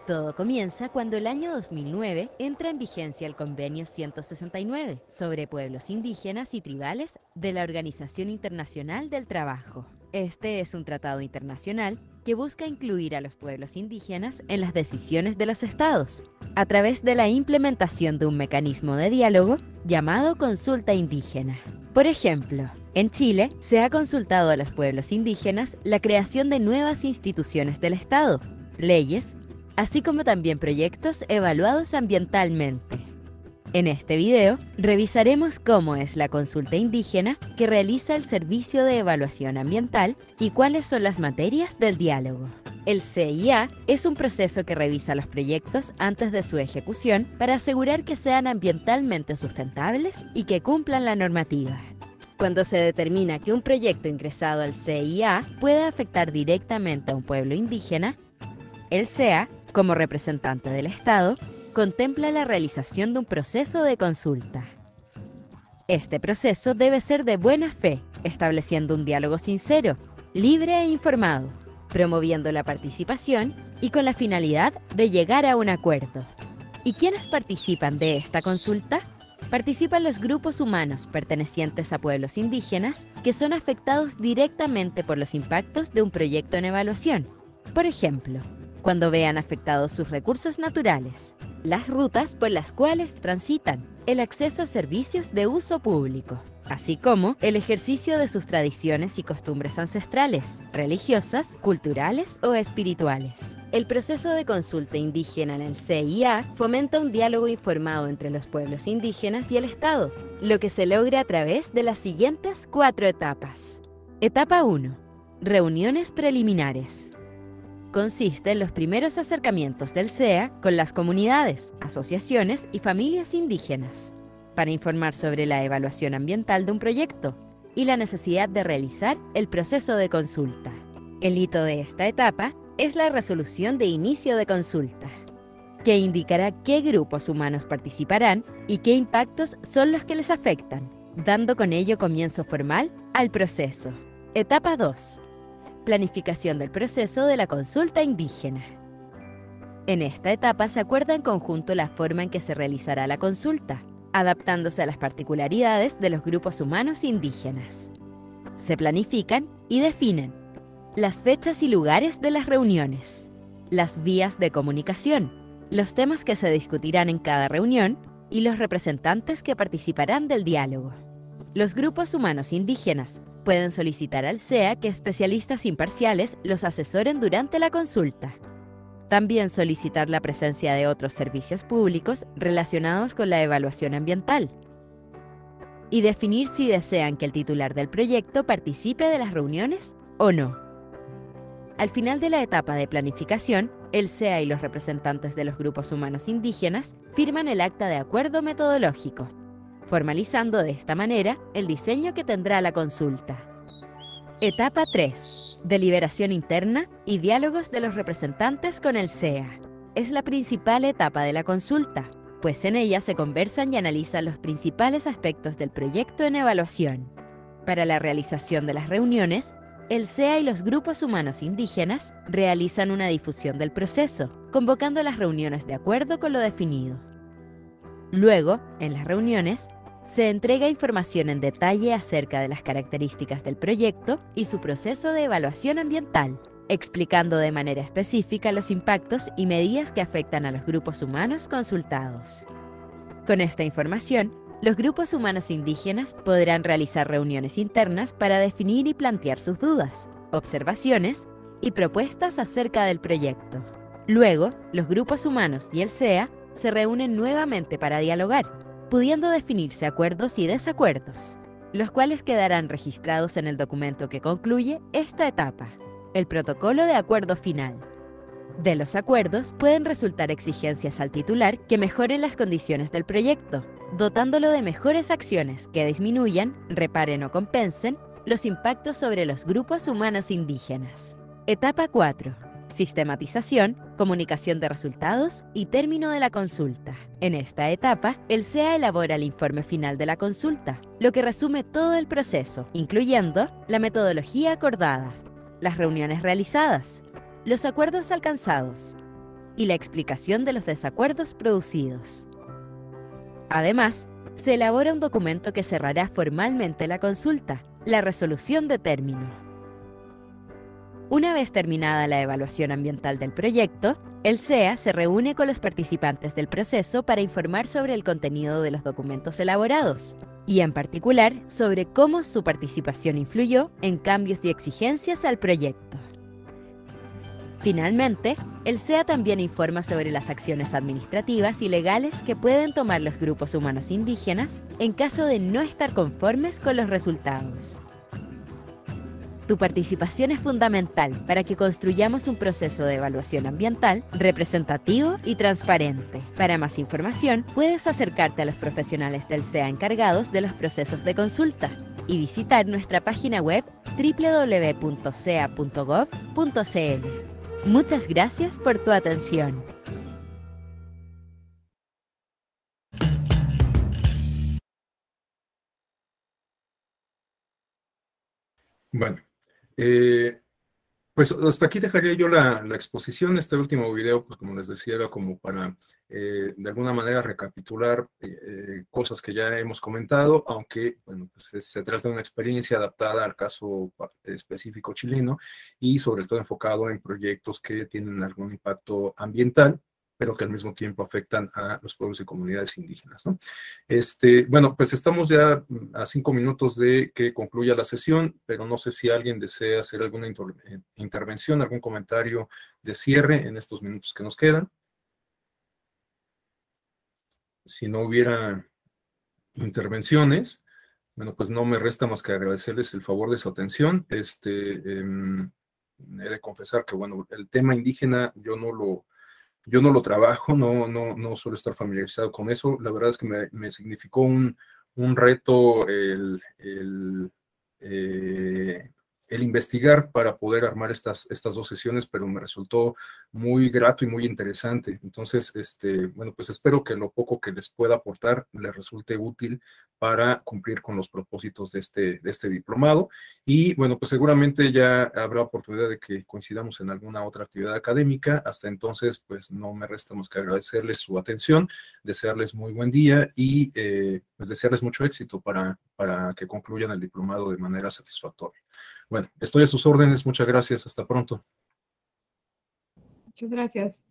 Todo comienza cuando el año 2009 entra en vigencia el Convenio 169 sobre pueblos indígenas y tribales de la Organización Internacional del Trabajo. Este es un tratado internacional que busca incluir a los pueblos indígenas en las decisiones de los estados, a través de la implementación de un mecanismo de diálogo llamado consulta indígena. Por ejemplo, en Chile se ha consultado a los pueblos indígenas la creación de nuevas instituciones del Estado, leyes, así como también proyectos evaluados ambientalmente. En este video revisaremos cómo es la consulta indígena que realiza el Servicio de Evaluación Ambiental y cuáles son las materias del diálogo. El CIA es un proceso que revisa los proyectos antes de su ejecución para asegurar que sean ambientalmente sustentables y que cumplan la normativa. Cuando se determina que un proyecto ingresado al CIA puede afectar directamente a un pueblo indígena, el CIA como representante del Estado, contempla la realización de un proceso de consulta. Este proceso debe ser de buena fe, estableciendo un diálogo sincero, libre e informado, promoviendo la participación y con la finalidad de llegar a un acuerdo. ¿Y quiénes participan de esta consulta? Participan los grupos humanos pertenecientes a pueblos indígenas que son afectados directamente por los impactos de un proyecto en evaluación. Por ejemplo, cuando vean afectados sus recursos naturales, las rutas por las cuales transitan, el acceso a servicios de uso público, así como el ejercicio de sus tradiciones y costumbres ancestrales, religiosas, culturales o espirituales. El proceso de consulta indígena en el CIA fomenta un diálogo informado entre los pueblos indígenas y el Estado, lo que se logra a través de las siguientes cuatro etapas. Etapa 1. Reuniones preliminares consiste en los primeros acercamientos del SEA con las comunidades, asociaciones y familias indígenas, para informar sobre la evaluación ambiental de un proyecto y la necesidad de realizar el proceso de consulta. El hito de esta etapa es la resolución de inicio de consulta, que indicará qué grupos humanos participarán y qué impactos son los que les afectan, dando con ello comienzo formal al proceso. Etapa 2 planificación del proceso de la consulta indígena. En esta etapa se acuerda en conjunto la forma en que se realizará la consulta, adaptándose a las particularidades de los grupos humanos indígenas. Se planifican y definen las fechas y lugares de las reuniones, las vías de comunicación, los temas que se discutirán en cada reunión y los representantes que participarán del diálogo. Los grupos humanos indígenas pueden solicitar al SEA que especialistas imparciales los asesoren durante la consulta. También solicitar la presencia de otros servicios públicos relacionados con la evaluación ambiental. Y definir si desean que el titular del proyecto participe de las reuniones o no. Al final de la etapa de planificación, el SEA y los representantes de los grupos humanos indígenas firman el acta de acuerdo metodológico formalizando de esta manera el diseño que tendrá la consulta. Etapa 3. Deliberación interna y diálogos de los representantes con el SEA. Es la principal etapa de la consulta, pues en ella se conversan y analizan los principales aspectos del proyecto en evaluación. Para la realización de las reuniones, el SEA y los grupos humanos indígenas realizan una difusión del proceso, convocando las reuniones de acuerdo con lo definido. Luego, en las reuniones, se entrega información en detalle acerca de las características del proyecto y su proceso de evaluación ambiental, explicando de manera específica los impactos y medidas que afectan a los grupos humanos consultados. Con esta información, los grupos humanos indígenas podrán realizar reuniones internas para definir y plantear sus dudas, observaciones y propuestas acerca del proyecto. Luego, los grupos humanos y el SEA se reúnen nuevamente para dialogar pudiendo definirse acuerdos y desacuerdos, los cuales quedarán registrados en el documento que concluye esta etapa, el protocolo de acuerdo final. De los acuerdos pueden resultar exigencias al titular que mejoren las condiciones del proyecto, dotándolo de mejores acciones que disminuyan, reparen o compensen los impactos sobre los grupos humanos indígenas. Etapa 4 sistematización, comunicación de resultados y término de la consulta. En esta etapa, el SEA elabora el informe final de la consulta, lo que resume todo el proceso, incluyendo la metodología acordada, las reuniones realizadas, los acuerdos alcanzados y la explicación de los desacuerdos producidos. Además, se elabora un documento que cerrará formalmente la consulta, la resolución de término. Una vez terminada la evaluación ambiental del proyecto, el SEA se reúne con los participantes del proceso para informar sobre el contenido de los documentos elaborados y en particular sobre cómo su participación influyó en cambios y exigencias al proyecto. Finalmente, el SEA también informa sobre las acciones administrativas y legales que pueden tomar los grupos humanos indígenas en caso de no estar conformes con los resultados. Tu participación es fundamental para que construyamos un proceso de evaluación ambiental representativo y transparente. Para más información, puedes acercarte a los profesionales del SEA encargados de los procesos de consulta y visitar nuestra página web www.sea.gov.cl. Muchas gracias por tu atención. Bueno, eh, pues hasta aquí dejaría yo la, exposición. Este último video, pues como les decía, era como para eh, de alguna manera recapitular eh, cosas que ya hemos comentado, aunque pues, se trata de una experiencia adaptada al caso específico chileno y sobre todo enfocado en proyectos que tienen algún impacto ambiental pero que al mismo tiempo afectan a los pueblos y comunidades indígenas. Este, bueno, pues estamos ya mm, a cinco minutos de que concluya la sesión, pero no sé si alguien desea hacer alguna eh, intervención, algún comentario de cierre en estos minutos que nos quedan. Si no hubiera intervenciones, bueno, pues no me resta más que agradecerles el favor de su atención. Este, em, he de confesar que, bueno, el tema indígena yo no lo yo no lo trabajo, no, no, no suelo estar familiarizado con eso. La verdad es que me, significó un, un reto el, el eh, el investigar para poder armar estas, estas dos sesiones, pero me resultó muy grato y muy interesante. Entonces, este, bueno, pues espero que lo poco que les pueda aportar les resulte útil para cumplir con los propósitos de este, de este diplomado. Y bueno, pues seguramente ya habrá oportunidad de que coincidamos en alguna otra actividad académica. Hasta entonces, pues no me resta más que agradecerles su atención, desearles muy buen día y eh, pues desearles mucho éxito para, para que concluyan el diplomado de manera satisfactoria. Bueno, estoy a sus órdenes. Muchas gracias. Hasta pronto. Muchas gracias.